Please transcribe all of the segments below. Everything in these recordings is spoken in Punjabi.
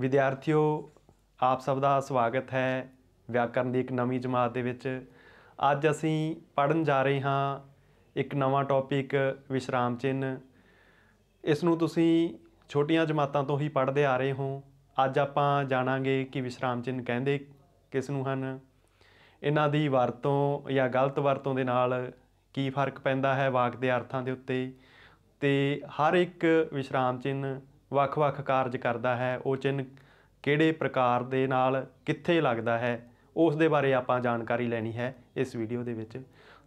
ਵਿਦਿਆਰਥੀਓ ਆਪ ਸਭ ਦਾ ਸਵਾਗਤ ਹੈ ਵਿਆਕਰਨ ਦੀ ਇੱਕ ਨਵੀਂ ਜਮਾਤ ਦੇ ਵਿੱਚ ਅੱਜ ਅਸੀਂ ਪੜਨ ਜਾ ਰਹੇ ਹਾਂ ਇੱਕ ਨਵਾਂ ਟੌਪਿਕ ਵਿਸ਼ਰਾਮ ਚਿੰਨ ਇਸ ਨੂੰ ਤੁਸੀਂ ਛੋਟੀਆਂ ਜਮਾਤਾਂ ਤੋਂ ਹੀ ਪੜਦੇ ਆ ਰਹੇ ਹੋ ਅੱਜ ਆਪਾਂ ਜਾਣਾਂਗੇ ਕਿ ਵਿਸ਼ਰਾਮ ਚਿੰਨ ਕਹਿੰਦੇ ਕਿਸ ਨੂੰ ਹਨ ਇਹਨਾਂ ਦੀ ਵਰਤੋਂ ਜਾਂ ਗਲਤ ਵਰਤੋਂ ਦੇ ਨਾਲ ਕੀ ਫਰਕ ਪੈਂਦਾ ਹੈ ਵਾਕ ਦੇ ਅਰਥਾਂ ਦੇ ਉੱਤੇ ਤੇ ਹਰ ਇੱਕ ਵਿਸ਼ਰਾਮ ਚਿੰਨ ਵੱਖ-ਵੱਖ ਕਾਰਜ ਕਰਦਾ ਹੈ ਉਹ ਚਿੰਨ ਕਿਹੜੇ ਪ੍ਰਕਾਰ ਦੇ ਨਾਲ ਕਿੱਥੇ ਲੱਗਦਾ ਹੈ ਉਸ ਦੇ ਬਾਰੇ ਆਪਾਂ ਜਾਣਕਾਰੀ ਲੈਣੀ ਹੈ ਇਸ ਵੀਡੀਓ ਦੇ ਵਿੱਚ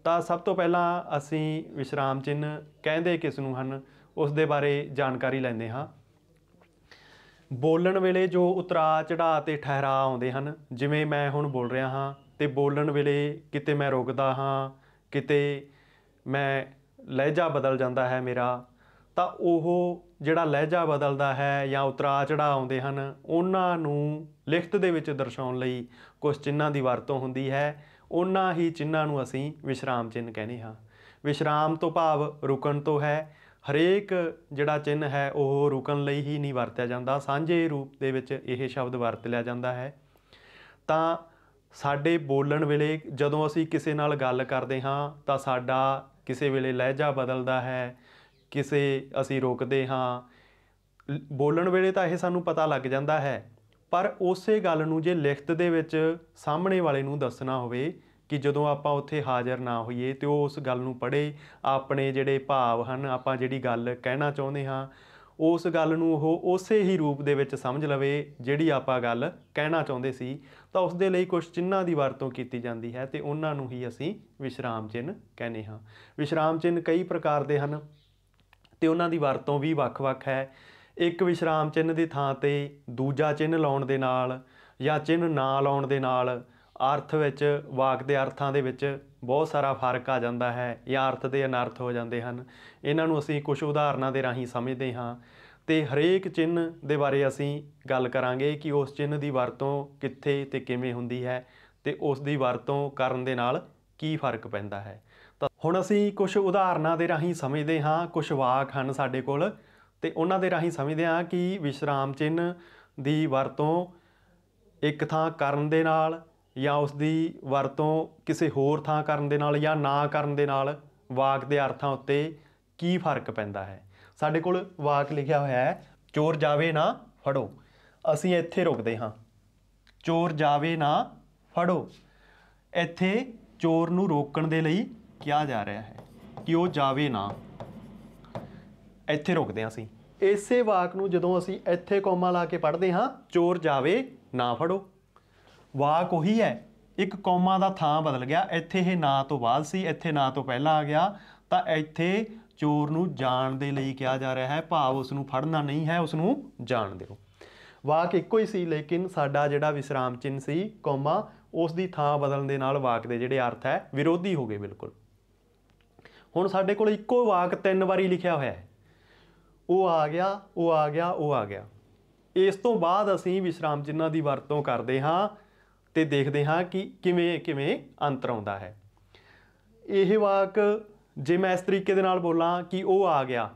ਤਾਂ ਸਭ ਤੋਂ ਪਹਿਲਾਂ ਅਸੀਂ ਵਿਸ਼ਰਾਮ ਚਿੰਨ ਕਹਿੰਦੇ ਕਿਸ ਨੂੰ ਹਨ ਉਸ ਦੇ ਬਾਰੇ ਜਾਣਕਾਰੀ ਲੈਂਦੇ ਹਾਂ ਬੋਲਣ ਵੇਲੇ ਜੋ ਉਤਰਾ ਚੜਾ ਤੇ ਠਹਿਰਾ ਆਉਂਦੇ ਹਨ ਜਿਵੇਂ ਮੈਂ ਹੁਣ ਬੋਲ ਰਿਹਾ ਹਾਂ ਤੇ ਬੋਲਣ ਵੇਲੇ ਕਿਤੇ ਮੈਂ ਰੁਕਦਾ ਹਾਂ ਕਿਤੇ ਮੈਂ ਲਹਿਜਾ ਬਦਲ ਜਾਂਦਾ ਹੈ ਮੇਰਾ ਤਾਂ ਉਹ ਜਿਹੜਾ ਲਹਿਜਾ ਬਦਲਦਾ ਹੈ ਜਾਂ ਉਤਰਾ ਚੜਾ ਆਉਂਦੇ ਹਨ ਉਹਨਾਂ ਨੂੰ ਲਿਖਤ ਦੇ ਵਿੱਚ ਦਰਸਾਉਣ ਲਈ ਕੁਝ ਚਿੰਨਾਂ ਦੀ ਵਰਤੋਂ ਹੁੰਦੀ ਹੈ ਉਹਨਾਂ ਹੀ ਚਿੰਨਾਂ ਨੂੰ ਅਸੀਂ ਵਿਸ਼ਰਾਮ ਚਿੰਨ ਕਹਿੰਦੇ ਹਾਂ ਵਿਸ਼ਰਾਮ ਤੋਂ ਭਾਵ ਰੁਕਣ ਤੋਂ ਹੈ ਹਰੇਕ ਜਿਹੜਾ ਚਿੰਨ ਹੈ ਉਹ ਰੁਕਣ ਲਈ ਹੀ ਨਹੀਂ ਵਰਤਿਆ ਜਾਂਦਾ ਸਾਂਝੇ ਰੂਪ ਦੇ ਵਿੱਚ ਇਹ ਸ਼ਬਦ ਵਰਤ ਲਿਆ ਜਾਂਦਾ ਹੈ ਤਾਂ ਸਾਡੇ ਬੋਲਣ ਵੇਲੇ ਜਦੋਂ ਅਸੀਂ ਕਿਸੇ ਨਾਲ ਗੱਲ ਕਰਦੇ ਹਾਂ ਤਾਂ ਸਾਡਾ ਕਿਸੇ ਵੇਲੇ ਲਹਿਜਾ ਬਦਲਦਾ ਹੈ ਕਿਸੇ ਅਸੀਂ ਰੋਕਦੇ ਹਾਂ ਬੋਲਣ ਵੇਲੇ ਤਾਂ ਇਹ ਸਾਨੂੰ ਪਤਾ ਲੱਗ ਜਾਂਦਾ ਹੈ ਪਰ ਉਸੇ ਗੱਲ ਨੂੰ ਜੇ ਲਿਖਤ ਦੇ ਵਿੱਚ ਸਾਹਮਣੇ ਵਾਲੇ ਨੂੰ ਦੱਸਣਾ ਹੋਵੇ ਕਿ ਜਦੋਂ ਆਪਾਂ ਉੱਥੇ ਹਾਜ਼ਰ ਨਾ ਹੋਈਏ ਤੇ ਉਹ ਉਸ ਗੱਲ ਨੂੰ ਪੜ੍ਹੇ ਆਪਣੇ ਜਿਹੜੇ ਭਾਵ ਹਨ ਆਪਾਂ ਜਿਹੜੀ ਗੱਲ ਕਹਿਣਾ ਚਾਹੁੰਦੇ ਹਾਂ ਉਸ ਗੱਲ ਨੂੰ ਉਹ ਉਸੇ ਹੀ ਰੂਪ ਦੇ ਵਿੱਚ ਸਮਝ ਲਵੇ ਜਿਹੜੀ ਆਪਾਂ ਗੱਲ ਕਹਿਣਾ ਚਾਹੁੰਦੇ ਸੀ ਤਾਂ ਉਸ ਦੇ ਲਈ ਕੁਝ ਚਿੰਨ੍ਹਾਂ ਦੀ ਵਰਤੋਂ ਕੀਤੀ ਜਾਂਦੀ ਹੈ ਤੇ ਉਹਨਾਂ ਨੂੰ ਹੀ ਅਸੀਂ ਵਿਸ਼ਰਾਮ ਚਿੰਨ ਕਹਿੰਦੇ ਹਾਂ ਵਿਸ਼ਰਾਮ ਚਿੰਨ ਕਈ ਪ੍ਰਕਾਰ ਦੇ ਹਨ ਤੇ ਉਹਨਾਂ ਦੀ ਵਰਤੋਂ ਵੀ ਵੱਖ-ਵੱਖ ਹੈ ਇੱਕ ਵਿਸ਼ਰਾਮ ਚਿੰਨ੍ਹ ਦੀ ਥਾਂ ਤੇ ਦੂਜਾ ਚਿੰਨ੍ਹ ਲਾਉਣ ਦੇ ਨਾਲ ਜਾਂ ਚਿੰਨ੍ਹ ਨਾ ਲਾਉਣ ਦੇ ਨਾਲ ਅਰਥ ਵਿੱਚ ਵਾਕ ਦੇ ਅਰਥਾਂ ਦੇ ਵਿੱਚ ਬਹੁਤ ਸਾਰਾ ਫਰਕ ਆ ਜਾਂਦਾ ਹੈ ਜਾਂ ਅਰਥ ਦੇ ਅਨਰਥ ਹੋ ਜਾਂਦੇ ਹਨ ਇਹਨਾਂ ਨੂੰ ਅਸੀਂ ਕੁਝ ਉਦਾਹਰਨਾਂ ਦੇ ਰਾਹੀਂ ਸਮਝਦੇ ਹਾਂ ਤੇ ਹਰੇਕ ਚਿੰਨ ਦੇ ਬਾਰੇ ਅਸੀਂ ਗੱਲ ਕਰਾਂਗੇ ਕਿ ਉਸ ਚਿੰਨ ਦੀ ਵਰਤੋਂ ਕਿੱਥੇ ਤੇ ਕਿਵੇਂ ਹੁੰਦੀ ਹੈ ਤੇ ਉਸ ਦੀ ਵਰਤੋਂ ਕਰਨ ਦੇ ਨਾਲ ਕੀ ਫਰਕ ਪੈਂਦਾ ਹੈ ਤਾਂ ਹੁਣ ਅਸੀਂ ਕੁਝ ਉਦਾਹਰਨਾਂ ਦੇ ਰਾਹੀਂ ਸਮਝਦੇ ਹਾਂ ਕੁਝ ਵਾਕ ਹਨ ਸਾਡੇ ਕੋਲ ਤੇ ਉਹਨਾਂ ਦੇ ਰਾਹੀਂ ਸਮਝਦੇ ਹਾਂ ਕਿ ਵਿਸ਼ਰਾਮ ਚਿੰਨ ਦੀ ਵਰਤੋਂ ਇੱਕ ਥਾਂ ਕਰਨ ਦੇ ਨਾਲ ਜਾਂ ਉਸ ਦੀ ਵਰਤੋਂ ਕਿਸੇ ਹੋਰ ਥਾਂ ਕਰਨ ਦੇ ਨਾਲ ਜਾਂ ਨਾ ਕਰਨ ਦੇ ਨਾਲ ਵਾਕ ਦੇ ਅਰਥਾਂ ਉੱਤੇ ਕੀ ਫਰਕ ਪੈਂਦਾ ਹੈ ਸਾਡੇ ਕੋਲ ਵਾਕ ਲਿਖਿਆ ਹੋਇਆ ਹੈ ਚੋਰ ਜਾਵੇ ਨਾ ਫੜੋ ਅਸੀਂ ਇੱਥੇ ਰੁਕਦੇ ਹਾਂ ਚੋਰ ਜਾਵੇ ਨਾ ਫੜੋ ਇੱਥੇ ਚੋਰ ਨੂੰ ਰੋਕਣ ਦੇ ਲਈ ਕਿਹਾ ਜਾ ਰਿਹਾ ਹੈ ਕਿ ਉਹ ਜਾਵੇ ਨਾ ਇੱਥੇ ਰੁਕਦੇ ਹਾਂ ਅਸੀਂ ਇਸੇ ਵਾਕ ਨੂੰ ਜਦੋਂ ਅਸੀਂ ਇੱਥੇ ਕੋਮਾ ਲਾ ਕੇ ਪੜ੍ਹਦੇ ਹਾਂ ਚੋਰ ਜਾਵੇ ਨਾ ਫੜੋ ਵਾਕ ਉਹੀ ਹੈ ਇੱਕ ਕੋਮਾ ਦਾ ਥਾਂ ਬਦਲ ਗਿਆ ਇੱਥੇ ਇਹ ਨਾ ਤੋਂ ਬਾਅਦ ਸੀ ਇੱਥੇ ਨਾ ਤੋਂ ਪਹਿਲਾਂ ਆ ਗਿਆ ਤਾਂ ਇੱਥੇ ਚੋਰ ਨੂੰ ਜਾਣ ਦੇ ਲਈ ਕਿਹਾ ਜਾ ਰਿਹਾ ਹੈ ਭਾਵ ਉਸ ਨੂੰ ਫੜਨਾ ਨਹੀਂ ਹੈ ਉਸ ਨੂੰ ਜਾਣ ਦਿਓ ਵਾਕ ਇੱਕੋ ਹੀ ਸੀ ਲੇਕਿਨ ਸਾਡਾ ਜਿਹੜਾ ਵਿਸਰਾਮ ਚਿੰਨ ਸੀ ਕੋਮਾ ਉਸ ਦੀ ਥਾਂ ਬਦਲਣ ਦੇ ਨਾਲ ਵਾਕ ਦੇ ਜਿਹੜੇ ਅਰਥ ਹੈ ਵਿਰੋਧੀ ਹੋ ਗਏ ਬਿਲਕੁਲ ਹੁਣ ਸਾਡੇ ਕੋਲ ਇੱਕੋ ਵਾਕ ਤਿੰਨ ਵਾਰੀ ਲਿਖਿਆ ਹੋਇਆ ਹੈ ਉਹ ਆ ਗਿਆ ਉਹ ਆ ਗਿਆ ਉਹ ਆ ਗਿਆ ਇਸ ਤੋਂ ਬਾਅਦ ਅਸੀਂ ਵਿਸ਼ਰਾਮ ਚਿੰਨ੍ਹਾਂ ਦੀ ਵਰਤੋਂ ਕਰਦੇ ਹਾਂ ਤੇ ਦੇਖਦੇ ਹਾਂ ਕਿ ਕਿਵੇਂ ਕਿਵੇਂ ਅੰਤਰ ਆਉਂਦਾ ਹੈ ਇਹ ਵਾਕ ਜੇ ਮੈਂ ਇਸ ਤਰੀਕੇ ਦੇ ਨਾਲ ਬੋਲਾਂ ਕਿ ਉਹ ਆ ਗਿਆ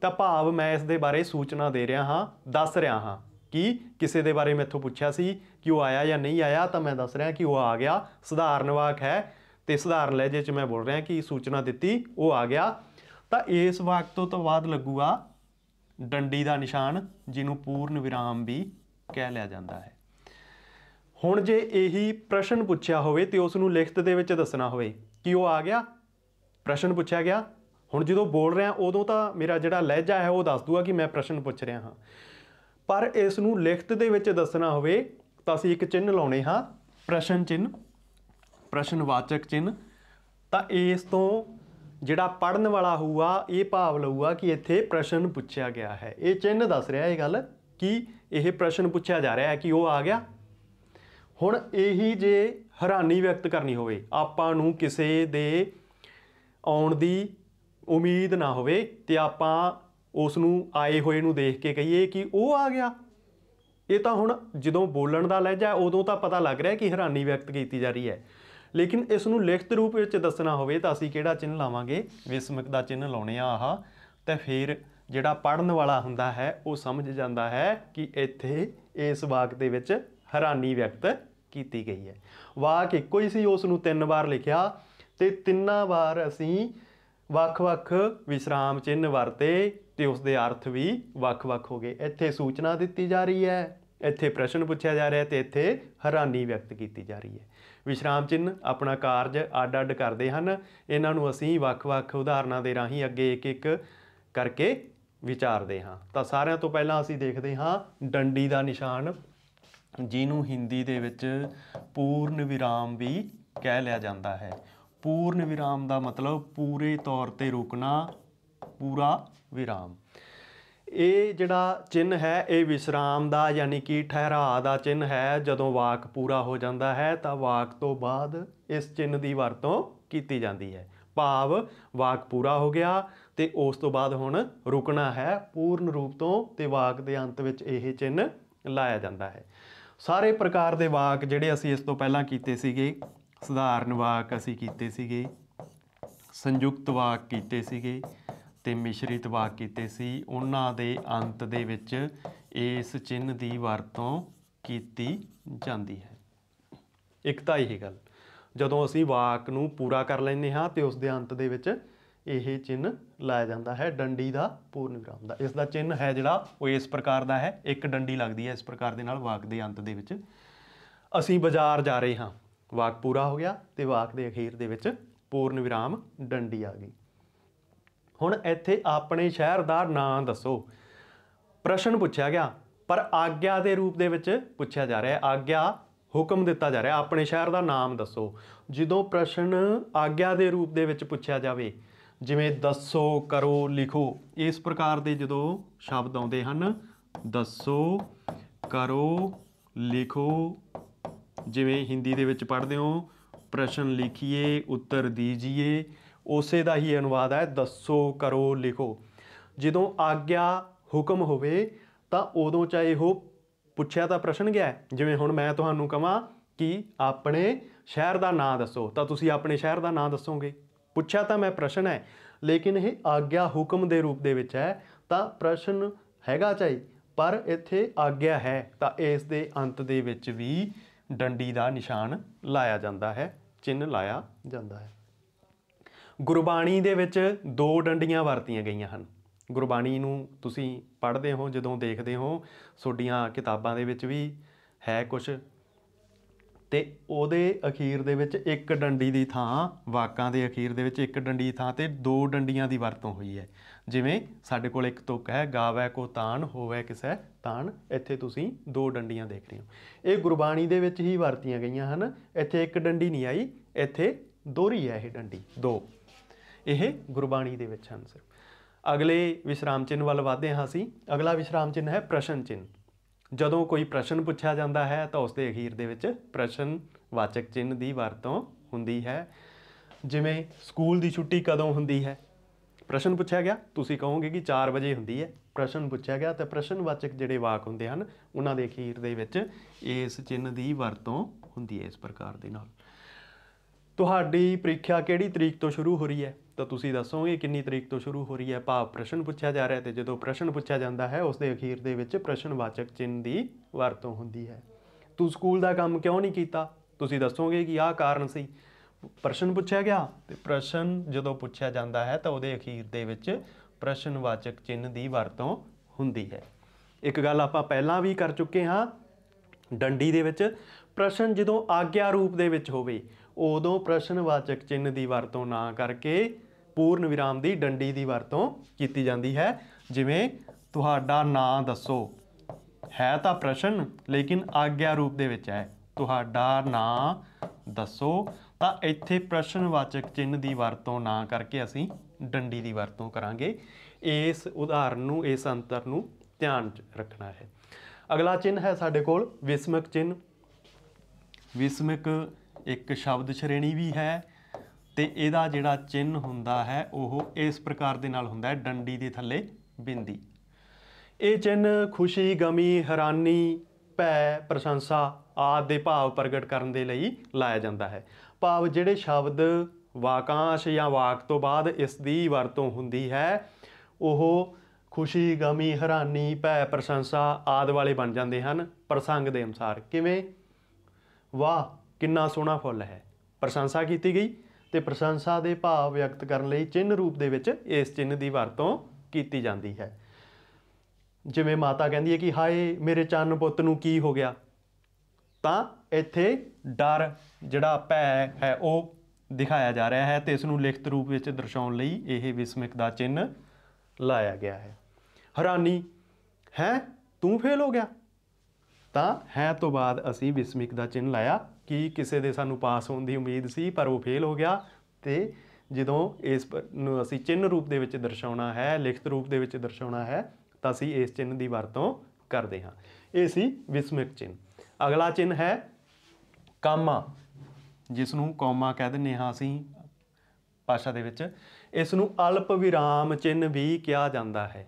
ਤਾਂ ਭਾਵ ਮੈਂ ਇਸ ਦੇ ਬਾਰੇ ਸੂਚਨਾ ਦੇ ਰਿਹਾ ਹਾਂ ਦੱਸ ਰਿਹਾ ਹਾਂ ਕਿ ਕਿਸੇ ਦੇ ਬਾਰੇ ਮੈਥੋਂ ਪੁੱਛਿਆ ਸੀ ਕਿ ਉਹ ਆਇਆ ਜਾਂ ਨਹੀਂ ਆਇਆ ਤਾਂ ਮੈਂ ਦੱਸ ਰਿਹਾ ਕਿ ਉਹ ਆ ਗਿਆ ਸਧਾਰਨ ਵਾਕ ਹੈ ਤੇ ਸਧਾਰਨ ਲਹਿਜੇ 'ਚ ਮੈਂ ਬੋਲ ਰਿਹਾ ਕਿ ਸੂਚਨਾ ਦਿੱਤੀ ਉਹ ਆ ਗਿਆ ਤਾਂ ਇਸ ਵਾਕ ਤੋਂ ਤੋਂ ਬਾਅਦ ਲੱਗੂਗਾ ਡੰਡੀ ਦਾ ਨਿਸ਼ਾਨ ਜਿਹਨੂੰ ਪੂਰਨ ਵਿਰਾਮ ਵੀ ਕਹਿ ਲਿਆ ਜਾਂਦਾ ਹੈ ਹੁਣ ਜੇ ਇਹੀ ਪ੍ਰਸ਼ਨ ਪੁੱਛਿਆ ਹੋਵੇ ਤੇ ਉਸ ਨੂੰ ਲਿਖਤ ਦੇ ਵਿੱਚ ਦੱਸਣਾ ਹੋਵੇ ਕਿ ਉਹ ਆ ਗਿਆ ਪ੍ਰਸ਼ਨ ਪੁੱਛਿਆ ਗਿਆ ਹੁਣ ਜਦੋਂ ਬੋਲ ਰਿਹਾ ਉਦੋਂ ਤਾਂ ਮੇਰਾ ਜਿਹੜਾ ਲਹਿਜਾ ਹੈ ਉਹ ਦੱਸ ਦੂਗਾ ਕਿ ਮੈਂ ਪ੍ਰਸ਼ਨ ਪੁੱਛ ਰਿਹਾ ਹਾਂ ਪਰ ਇਸ ਨੂੰ ਲਿਖਤ ਦੇ ਵਿੱਚ ਦੱਸਣਾ ਹੋਵੇ ਤਾਂ ਅਸੀਂ ਇੱਕ ਚਿੰਨ੍ਹ ਲਾਉਣੇ ਹਾਂ ਪ੍ਰਸ਼ਨ ਚਿੰਨ੍ਹ ਪ੍ਰਸ਼ਨਵਾਚਕ ਚਿੰਨ ਤਾਂ ਇਸ ਤੋਂ ਜਿਹੜਾ ਪੜਨ ਵਾਲਾ ਹੋਊਗਾ ਇਹ ਭਾਵ ਲਊਗਾ ਕਿ ਇੱਥੇ ਪ੍ਰਸ਼ਨ ਪੁੱਛਿਆ ਗਿਆ ਹੈ ਇਹ ਚਿੰਨ ਦੱਸ ਰਿਹਾ ਇਹ ਗੱਲ ਕਿ ਇਹ ਪ੍ਰਸ਼ਨ ਪੁੱਛਿਆ ਜਾ ਰਿਹਾ ਹੈ ਕਿ ਉਹ ਆ ਗਿਆ ਹੁਣ ਇਹੀ ਜੇ ਹੈਰਾਨੀ ਵਿਅਕਤ ਕਰਨੀ ਹੋਵੇ ਆਪਾਂ ਨੂੰ ਕਿਸੇ ਦੇ ਆਉਣ ਦੀ ਉਮੀਦ ਨਾ ਹੋਵੇ ਤੇ ਆਪਾਂ ਉਸ ਨੂੰ ਆਏ ਹੋਏ ਨੂੰ ਦੇਖ ਕੇ ਕਹੀਏ ਕਿ ਉਹ ਆ ਗਿਆ ਇਹ ਤਾਂ ਹੁਣ ਜਦੋਂ ਬੋਲਣ ਦਾ ਲਹਿਜਾ ਉਦੋਂ ਤਾਂ ਪਤਾ ਲੱਗ ਰਿਹਾ ਕਿ ਹੈਰਾਨੀ ਵਿਅਕਤ ਕੀਤੀ ਜਾ ਰਹੀ ਹੈ ਲੇਕਿਨ ਇਸ ਨੂੰ ਲਿਖਤ ਰੂਪ ਵਿੱਚ ਦੱਸਣਾ ਹੋਵੇ ਤਾਂ ਅਸੀਂ ਕਿਹੜਾ ਚਿੰਨ ਲਾਵਾਂਗੇ ਵਿਸਮਕ ਦਾ ਚਿੰਨ ਲਾਉਣੇ ਆ ਆਹ ਤੇ ਫਿਰ ਜਿਹੜਾ ਪੜਨ ਵਾਲਾ ਹੁੰਦਾ ਹੈ ਉਹ ਸਮਝ ਜਾਂਦਾ ਹੈ ਕਿ ਇੱਥੇ ਇਸ ਵਾਕ ਦੇ ਵਿੱਚ ਹੈਰਾਨੀ ਵਿਅਕਤ ਕੀਤੀ ਗਈ ਹੈ ਵਾਕ ਇੱਕੋ ਹੀ ਸੀ ਉਸ ਨੂੰ ਤਿੰਨ ਵਾਰ ਲਿਖਿਆ ਤੇ ਤਿੰਨਾਂ ਵਾਰ ਅਸੀਂ ਵੱਖ-ਵੱਖ ਵਿਸਰਾਮ ਚਿੰਨ ਵਰਤੇ ਤੇ ਉਸ ਦੇ ਅਰਥ ਵੀ ਵੱਖ-ਵੱਖ ਹੋ ਗਏ ਇੱਥੇ ਸੂਚਨਾ ਦਿੱਤੀ ਜਾ ਰਹੀ ਹੈ ਇੱਥੇ ਪ੍ਰਸ਼ਨ ਪੁੱਛਿਆ ਜਾ ਰਿਹਾ ਤੇ ਇੱਥੇ ਹੈਰਾਨੀ ਵਿਅਕਤ ਕੀਤੀ ਜਾ ਰਹੀ ਹੈ ਵਿਸ਼ਰਾਮ ਚਿੰਨ ਆਪਣਾ ਕਾਰਜ ਅੱਡ-ਅੱਡ ਕਰਦੇ ਹਨ ਇਹਨਾਂ ਨੂੰ ਅਸੀਂ ਵੱਖ-ਵੱਖ ਉਦਾਹਰਨਾਂ ਦੇ ਰਾਹੀਂ ਅੱਗੇ ਇੱਕ-ਇੱਕ ਕਰਕੇ ਵਿਚਾਰਦੇ ਹਾਂ ਤਾਂ ਸਾਰਿਆਂ ਤੋਂ ਪਹਿਲਾਂ ਅਸੀਂ ਦੇਖਦੇ ਹਾਂ ਡੰਡੀ ਦਾ ਨਿਸ਼ਾਨ ਜਿਹਨੂੰ ਹਿੰਦੀ ਦੇ ਵਿੱਚ ਪੂਰਨ ਵਿਰਾਮ ਵੀ ਕਹਿ ਲਿਆ ਜਾਂਦਾ ਹੈ ਪੂਰਨ ਵਿਰਾਮ ਦਾ ਮਤਲਬ ਪੂਰੇ ਤੌਰ ਤੇ ਰੁਕਣਾ ਪੂਰਾ ਵਿਰਾਮ ਇਹ ਜਿਹੜਾ ਚਿੰਨ ਹੈ ਇਹ ਵਿਸਰਾਮ ਦਾ ਯਾਨੀ ਕਿ ਠਹਿਰਾ ਦਾ ਚਿੰਨ ਹੈ ਜਦੋਂ ਵਾਕ ਪੂਰਾ ਹੋ ਜਾਂਦਾ ਹੈ ਤਾਂ ਵਾਕ ਤੋਂ ਬਾਅਦ ਇਸ ਚਿੰਨ ਦੀ ਵਰਤੋਂ ਕੀਤੀ ਜਾਂਦੀ ਹੈ ਭਾਵ ਵਾਕ ਪੂਰਾ ਹੋ ਗਿਆ ਤੇ ਉਸ ਤੋਂ ਬਾਅਦ ਹੁਣ ਰੁਕਣਾ ਹੈ ਪੂਰਨ ਰੂਪ ਤੋਂ ਤੇ ਵਾਕ ਦੇ ਅੰਤ ਵਿੱਚ ਇਹ ਚਿੰਨ ਲਾਇਆ ਜਾਂਦਾ ਹੈ ਸਾਰੇ ਪ੍ਰਕਾਰ ਦੇ ਵਾਕ ਜਿਹੜੇ ਅਸੀਂ ਇਸ ਤੋਂ ਪਹਿਲਾਂ ਕੀਤੇ ਸੀਗੇ ਸਧਾਰਨ ਵਾਕ ਅਸੀਂ ਕੀਤੇ ਸੀਗੇ ਸੰਯੁਕਤ ਵਾਕ ਕੀਤੇ ਸੀਗੇ ਤੇ ਮਿਸ਼ਰੀਤ ਵਾਕ ਕੀਤੇ ਸੀ ਉਹਨਾਂ ਦੇ ਅੰਤ ਦੇ ਵਿੱਚ ਇਸ ਚਿੰਨ ਦੀ ਵਰਤੋਂ ਕੀਤੀ ਜਾਂਦੀ ਹੈ ਇੱਕ ਤਾਂ ਇਹ ਗੱਲ ਜਦੋਂ ਅਸੀਂ ਵਾਕ ਨੂੰ ਪੂਰਾ ਕਰ ਲੈਨੇ ਹਾਂ ਤੇ ਉਸ ਦੇ ਅੰਤ ਦੇ ਵਿੱਚ ਇਹ ਚਿੰਨ ਲਾਇਆ ਜਾਂਦਾ ਹੈ ਡੰਡੀ ਦਾ ਪੂਰਨ ਵਿਰਾਮ ਦਾ ਇਸ ਦਾ ਚਿੰਨ ਹੈ ਜਿਹੜਾ ਉਹ ਇਸ ਪ੍ਰਕਾਰ ਦਾ ਹੈ ਇੱਕ ਡੰਡੀ ਲੱਗਦੀ ਹੈ ਇਸ ਪ੍ਰਕਾਰ ਦੇ ਨਾਲ ਵਾਕ ਦੇ ਅੰਤ ਦੇ ਵਿੱਚ ਅਸੀਂ ਬਾਜ਼ਾਰ ਜਾ ਰਹੇ ਹਾਂ ਵਾਕ ਪੂਰਾ ਹੋ ਗਿਆ ਤੇ ਵਾਕ ਦੇ ਅਖੀਰ ਦੇ ਵਿੱਚ ਪੂਰਨ ਵਿਰਾਮ ਡੰਡੀ ਆ ਗਈ ਹੁਣ ਇੱਥੇ ਆਪਣੇ ਸ਼ਹਿਰ ਦਾ ਨਾਮ ਦੱਸੋ ਪ੍ਰਸ਼ਨ ਪੁੱਛਿਆ ਗਿਆ ਪਰ ਆਗਿਆ ਦੇ ਰੂਪ ਦੇ ਵਿੱਚ ਪੁੱਛਿਆ ਜਾ ਰਿਹਾ ਹੈ ਆਗਿਆ ਹੁਕਮ ਦਿੱਤਾ ਜਾ ਰਿਹਾ ਆਪਣੇ ਸ਼ਹਿਰ ਦਾ ਨਾਮ ਦੱਸੋ ਜਦੋਂ ਪ੍ਰਸ਼ਨ ਆਗਿਆ ਦੇ ਰੂਪ ਦੇ ਵਿੱਚ ਪੁੱਛਿਆ ਜਾਵੇ ਜਿਵੇਂ ਦੱਸੋ ਕਰੋ ਲਿਖੋ ਇਸ ਪ੍ਰਕਾਰ ਦੇ ਜਦੋਂ ਸ਼ਬਦ ਆਉਂਦੇ ਹਨ ਦੱਸੋ ਕਰੋ ਲਿਖੋ ਜਿਵੇਂ ਹਿੰਦੀ ਦੇ ਵਿੱਚ ਪੜ੍ਹਦੇ ਹੋ ਪ੍ਰਸ਼ਨ ਲਿਖੀਏ ਉੱਤਰ ਦੀਜੀਏ ਉਸੇ ਦਾ ਹੀ ਅਨੁਵਾਦ ਹੈ ਦੱਸੋ ਕਰੋ ਲਿਖੋ ਜਦੋਂ ਆਗਿਆ ਹੁਕਮ ਹੋਵੇ ਤਾਂ ਉਦੋਂ ਚਾਹੇ ਉਹ ਪੁੱਛਿਆ ਤਾਂ ਪ੍ਰਸ਼ਨ ਗਿਆ ਜਿਵੇਂ ਹੁਣ ਮੈਂ ਤੁਹਾਨੂੰ ਕਹਾਂ ਕਿ ਆਪਣੇ ਸ਼ਹਿਰ ਦਾ ਨਾਂ ਦੱਸੋ ਤਾਂ ਤੁਸੀਂ ਆਪਣੇ ਸ਼ਹਿਰ ਦਾ ਨਾਂ ਦੱਸੋਗੇ ਪੁੱਛਿਆ ਤਾਂ ਮੈਂ ਪ੍ਰਸ਼ਨ ਹੈ ਲੇਕਿਨ ਇਹ ਆਗਿਆ ਹੁਕਮ ਦੇ ਰੂਪ ਦੇ ਵਿੱਚ ਹੈ ਤਾਂ ਪ੍ਰਸ਼ਨ ਹੈਗਾ ਚਾਹੀ ਪਰ ਇੱਥੇ ਆਗਿਆ ਹੈ ਤਾਂ ਇਸ ਦੇ ਅੰਤ ਦੇ ਵਿੱਚ ਵੀ ਡੰਡੀ ਦਾ ਨਿਸ਼ਾਨ ਲਾਇਆ ਜਾਂਦਾ ਹੈ ਚਿੰਨ ਲਾਇਆ ਜਾਂਦਾ ਹੈ ਗੁਰਬਾਣੀ ਦੇ ਵਿੱਚ ਦੋ ਡੰਡੀਆਂ ਵਰਤੀਆਂ ਗਈਆਂ ਹਨ ਗੁਰਬਾਣੀ ਨੂੰ ਤੁਸੀਂ ਪੜ੍ਹਦੇ ਹੋ ਜਦੋਂ ਦੇਖਦੇ ਹੋ ਸੋਡੀਆਂ ਕਿਤਾਬਾਂ ਦੇ ਵਿੱਚ ਵੀ ਹੈ ਕੁਝ ਤੇ ਉਹਦੇ ਅਖੀਰ ਦੇ ਵਿੱਚ ਇੱਕ ਡੰਡੀ ਦੀ ਥਾਂ ਵਾਕਾਂ ਦੇ ਅਖੀਰ ਦੇ ਵਿੱਚ ਇੱਕ ਡੰਡੀ ਥਾਂ ਤੇ ਦੋ ਡੰਡੀਆਂ ਦੀ ਵਰਤੋਂ ਹੋਈ ਹੈ ਜਿਵੇਂ ਸਾਡੇ ਕੋਲ ਇੱਕ ਤੁਕ ਹੈ ਗਾਵੈ ਕੋ ਤਾਨ ਹੋਵੇ ਕਿਸੈ ਤਾਨ ਇੱਥੇ ਤੁਸੀਂ ਦੋ ਡੰਡੀਆਂ ਦੇਖ ਰਹੇ ਹੋ ਇਹ ਗੁਰਬਾਣੀ ਦੇ ਵਿੱਚ ਹੀ ਵਰਤੀਆਂ ਗਈਆਂ ਹਨ ਇੱਥੇ ਇੱਕ ਡੰਡੀ ਨਹੀਂ ਆਈ ਇੱਥੇ ਦੋਰੀ ਹੈ ਇਹ ਡੰਡੀ ਦੋ ਇਹ ਗੁਰਬਾਣੀ ਦੇ ਵਿੱਚ ਆਨਸਰ ਅਗਲੇ ਵਿਸ਼ਰਾਮ ਚਿੰਨ ਵੱਲ ਵਧਦੇ ਹਾਂ ਅਸੀਂ ਅਗਲਾ ਵਿਸ਼ਰਾਮ ਚਿੰਨ ਹੈ ਪ੍ਰਸ਼ਨ ਚਿੰਨ ਜਦੋਂ ਕੋਈ ਪ੍ਰਸ਼ਨ ਪੁੱਛਿਆ ਜਾਂਦਾ ਹੈ ਤਾਂ ਉਸ ਦੇ ਅਖੀਰ ਦੇ ਵਿੱਚ ਪ੍ਰਸ਼ਨ ਵਾਚਕ ਚਿੰਨ ਦੀ ਵਰਤੋਂ ਹੁੰਦੀ ਹੈ ਜਿਵੇਂ ਸਕੂਲ ਦੀ ਛੁੱਟੀ ਕਦੋਂ ਹੁੰਦੀ ਹੈ ਪ੍ਰਸ਼ਨ ਪੁੱਛਿਆ ਗਿਆ ਤੁਸੀਂ ਕਹੋਗੇ ਕਿ 4 ਵਜੇ ਹੁੰਦੀ ਹੈ ਪ੍ਰਸ਼ਨ ਪੁੱਛਿਆ ਗਿਆ ਤਾਂ ਪ੍ਰਸ਼ਨ ਵਾਚਕ ਜਿਹੜੇ ਵਾਕ ਹੁੰਦੇ ਹਨ ਉਹਨਾਂ ਦੇ ਅਖੀਰ ਦੇ ਵਿੱਚ ਇਸ ਚਿੰਨ ਦੀ ਵਰਤੋਂ ਹੁੰਦੀ ਹੈ ਇਸ ਪ੍ਰਕਾਰ ਦੇ ਨਾਲ ਤੁਹਾਡੀ ਪ੍ਰੀਖਿਆ ਕਿਹੜੀ ਤਰੀਕ ਤੋਂ ਸ਼ੁਰੂ ਹੋ ਰਹੀ ਹੈ ਤਾਂ ਤੁਸੀਂ ਦੱਸੋਗੇ ਕਿੰਨੀ ਤਰੀਕ ਤੋਂ ਸ਼ੁਰੂ ਹੋ ਰਹੀ ਹੈ ਭਾਵ ਪ੍ਰਸ਼ਨ ਪੁੱਛਿਆ ਜਾ ਰਿਹਾ ਤੇ ਜਦੋਂ ਪ੍ਰਸ਼ਨ ਪੁੱਛਿਆ ਜਾਂਦਾ ਹੈ ਉਸ ਦੇ ਅਖੀਰ ਦੇ ਵਿੱਚ ਪ੍ਰਸ਼ਨਵਾਚਕ ਚਿੰਨ੍ਹ ਦੀ ਵਰਤੋਂ ਹੁੰਦੀ ਹੈ ਤੂੰ ਸਕੂਲ ਦਾ ਕੰਮ ਕਿਉਂ ਨਹੀਂ ਕੀਤਾ ਤੁਸੀਂ ਦੱਸੋਗੇ ਕਿ ਆਹ ਕਾਰਨ ਸੀ ਪ੍ਰਸ਼ਨ ਪੁੱਛਿਆ ਗਿਆ ਤੇ ਪ੍ਰਸ਼ਨ ਜਦੋਂ ਪੁੱਛਿਆ ਜਾਂਦਾ ਹੈ ਤਾਂ ਉਹਦੇ ਅਖੀਰ ਦੇ ਵਿੱਚ ਪ੍ਰਸ਼ਨਵਾਚਕ ਚਿੰਨ੍ਹ ਦੀ ਵਰਤੋਂ ਹੁੰਦੀ ਹੈ ਇੱਕ ਗੱਲ ਆਪਾਂ ਪਹਿਲਾਂ ਵੀ ਕਰ ਚੁੱਕੇ ਹਾਂ ਡੰਡੀ ਦੇ ਵਿੱਚ ਪ੍ਰਸ਼ਨ ਜਦੋਂ ਆਗਿਆ ਰੂਪ ਦੇ ਵਿੱਚ ਹੋਵੇ ਉਦੋਂ ਪ੍ਰਸ਼ਨਵਾਚਕ ਚਿੰਨ੍ਹ ਦੀ ਵਰਤੋਂ ਨਾ ਕਰਕੇ ਪੂਰਨ ਵਿਰਾਮ ਦੀ ਡੰਡੀ ਦੀ ਵਰਤੋਂ ਕੀਤੀ ਜਾਂਦੀ ਹੈ ਜਿਵੇਂ ਤੁਹਾਡਾ ਨਾਂ ਦੱਸੋ ਹੈ ਤਾਂ ਪ੍ਰਸ਼ਨ ਲੇਕਿਨ ਆਗਿਆ ਰੂਪ ਦੇ ਵਿੱਚ ਹੈ ਤੁਹਾਡਾ ਨਾਂ ਦੱਸੋ ਤਾਂ ਇੱਥੇ ਪ੍ਰਸ਼ਨਵਾਚਕ ਚਿੰਨ੍ਹ ਦੀ ਵਰਤੋਂ ਨਾ ਕਰਕੇ ਅਸੀਂ ਡੰਡੀ ਦੀ ਵਰਤੋਂ ਕਰਾਂਗੇ ਇਸ ਉਦਾਹਰਨ ਨੂੰ ਇਸ ਅੰਤਰ ਨੂੰ ਧਿਆਨ ਰੱਖਣਾ ਹੈ ਅਗਲਾ ਚਿੰਨ ਹੈ ਸਾਡੇ ਕੋਲ ਵਿਸਮਕ ਚਿੰਨ ਵਿਸਮਕ ਇੱਕ ਸ਼ਬਦ ਸ਼੍ਰੇਣੀ ਵੀ ਹੈ ਤੇ ਇਹਦਾ ਜਿਹੜਾ ਚਿੰਨ ਹੁੰਦਾ ਹੈ ਉਹ ਇਸ ਪ੍ਰਕਾਰ ਦੇ ਨਾਲ ਹੁੰਦਾ ਹੈ ਡੰਡੀ ਦੇ ਥੱਲੇ ਬਿੰਦੀ ਇਹ ਚਿੰਨ ਖੁਸ਼ੀ ਗਮੀ ਹੈਰਾਨੀ ਭੈ ਪ੍ਰਸ਼ੰਸਾ ਆਦ ਦੇ ਭਾਵ ਪ੍ਰਗਟ ਕਰਨ ਦੇ ਲਈ ਲਾਇਆ ਜਾਂਦਾ ਹੈ ਭਾਵ ਜਿਹੜੇ ਸ਼ਬਦ ਵਾਕਾਂਸ਼ ਜਾਂ ਵਾਕ ਤੋਂ ਬਾਅਦ ਇਸ ਦੀ ਵਰਤੋਂ ਹੁੰਦੀ ਹੈ ਉਹ ਖੁਸ਼ੀ ਗਮੀ ਹੈਰਾਨੀ ਭੈ ਪ੍ਰਸ਼ੰਸਾ ਆਦ ਵਾਲੇ ਬਣ ਜਾਂਦੇ ਹਨ ਪ੍ਰਸੰਗ ਦੇ ਅਨੁਸਾਰ ਕਿਵੇਂ ਵਾਹ ਕਿੰਨਾ ਸੋਹਣਾ ਫੁੱਲ ਹੈ ਪ੍ਰਸ਼ੰਸਾ ਕੀਤੀ ਗਈ ਤੇ ਪ੍ਰਸ਼ੰਸਾ ਦੇ ਭਾਵ ਵਿਅਕਤ ਕਰਨ ਲਈ ਚਿੰਨ ਰੂਪ ਦੇ ਵਿੱਚ ਇਸ ਚਿੰਨ ਦੀ ਵਰਤੋਂ ਕੀਤੀ ਜਾਂਦੀ ਹੈ ਜਿਵੇਂ ਮਾਤਾ ਕਹਿੰਦੀ ਹੈ ਕਿ ਹਾਏ ਮੇਰੇ ਚੰਨ ਪੁੱਤ ਨੂੰ ਕੀ ਹੋ ਗਿਆ ਤਾਂ ਇੱਥੇ ਡਰ ਜਿਹੜਾ ਭੈ ਹੈ ਉਹ ਦਿਖਾਇਆ ਜਾ ਰਿਹਾ ਹੈ ਤੇ ਇਸ ਨੂੰ ਲਿਖਤ ਰੂਪ ਵਿੱਚ ਦਰਸਾਉਣ ਲਈ ਇਹ ਵਿਸਮਿਕ ਦਾ ਚਿੰਨ ਲਾਇਆ ਗਿਆ ਹੈ ਹੈਰਾਨੀ ਹੈ ਤੂੰ ਫੇਲ ਹੋ ਗਿਆ ਤਾਂ ਹੈ ਤੋਂ ਬਾਅਦ ਅਸੀਂ ਵਿਸਮਿਕ ਦਾ ਚਿੰਨ ਲਾਇਆ ਕਿ ਕਿਸੇ ਦੇ ਸਾਨੂੰ ਪਾਸ ਹੋਣ ਦੀ ਉਮੀਦ ਸੀ ਪਰ ਉਹ ਫੇਲ ਹੋ ਗਿਆ ਤੇ ਜਦੋਂ ਇਸ ਨੂੰ ਅਸੀਂ ਚਿੰਨ ਰੂਪ ਦੇ ਵਿੱਚ ਦਰਸਾਉਣਾ ਹੈ ਲਿਖਤ ਰੂਪ ਦੇ ਵਿੱਚ ਦਰਸਾਉਣਾ ਹੈ ਤਾਂ ਅਸੀਂ ਇਸ ਚਿੰਨ ਦੀ ਵਰਤੋਂ ਕਰਦੇ ਹਾਂ ਇਹ ਸੀ ਵਿਸਮਿਕ ਚਿੰਨ ਅਗਲਾ ਚਿੰਨ ਹੈ ਕਾਮਾ ਜਿਸ ਨੂੰ ਕਾਮਾ ਕਹਿ ਦਿੰਨੇ ਹਾਂ ਅਸੀਂ ਭਾਸ਼ਾ ਦੇ ਵਿੱਚ ਇਸ ਨੂੰ ਅਲਪ ਵਿਰਾਮ ਚਿੰਨ ਵੀ ਕਿਹਾ ਜਾਂਦਾ ਹੈ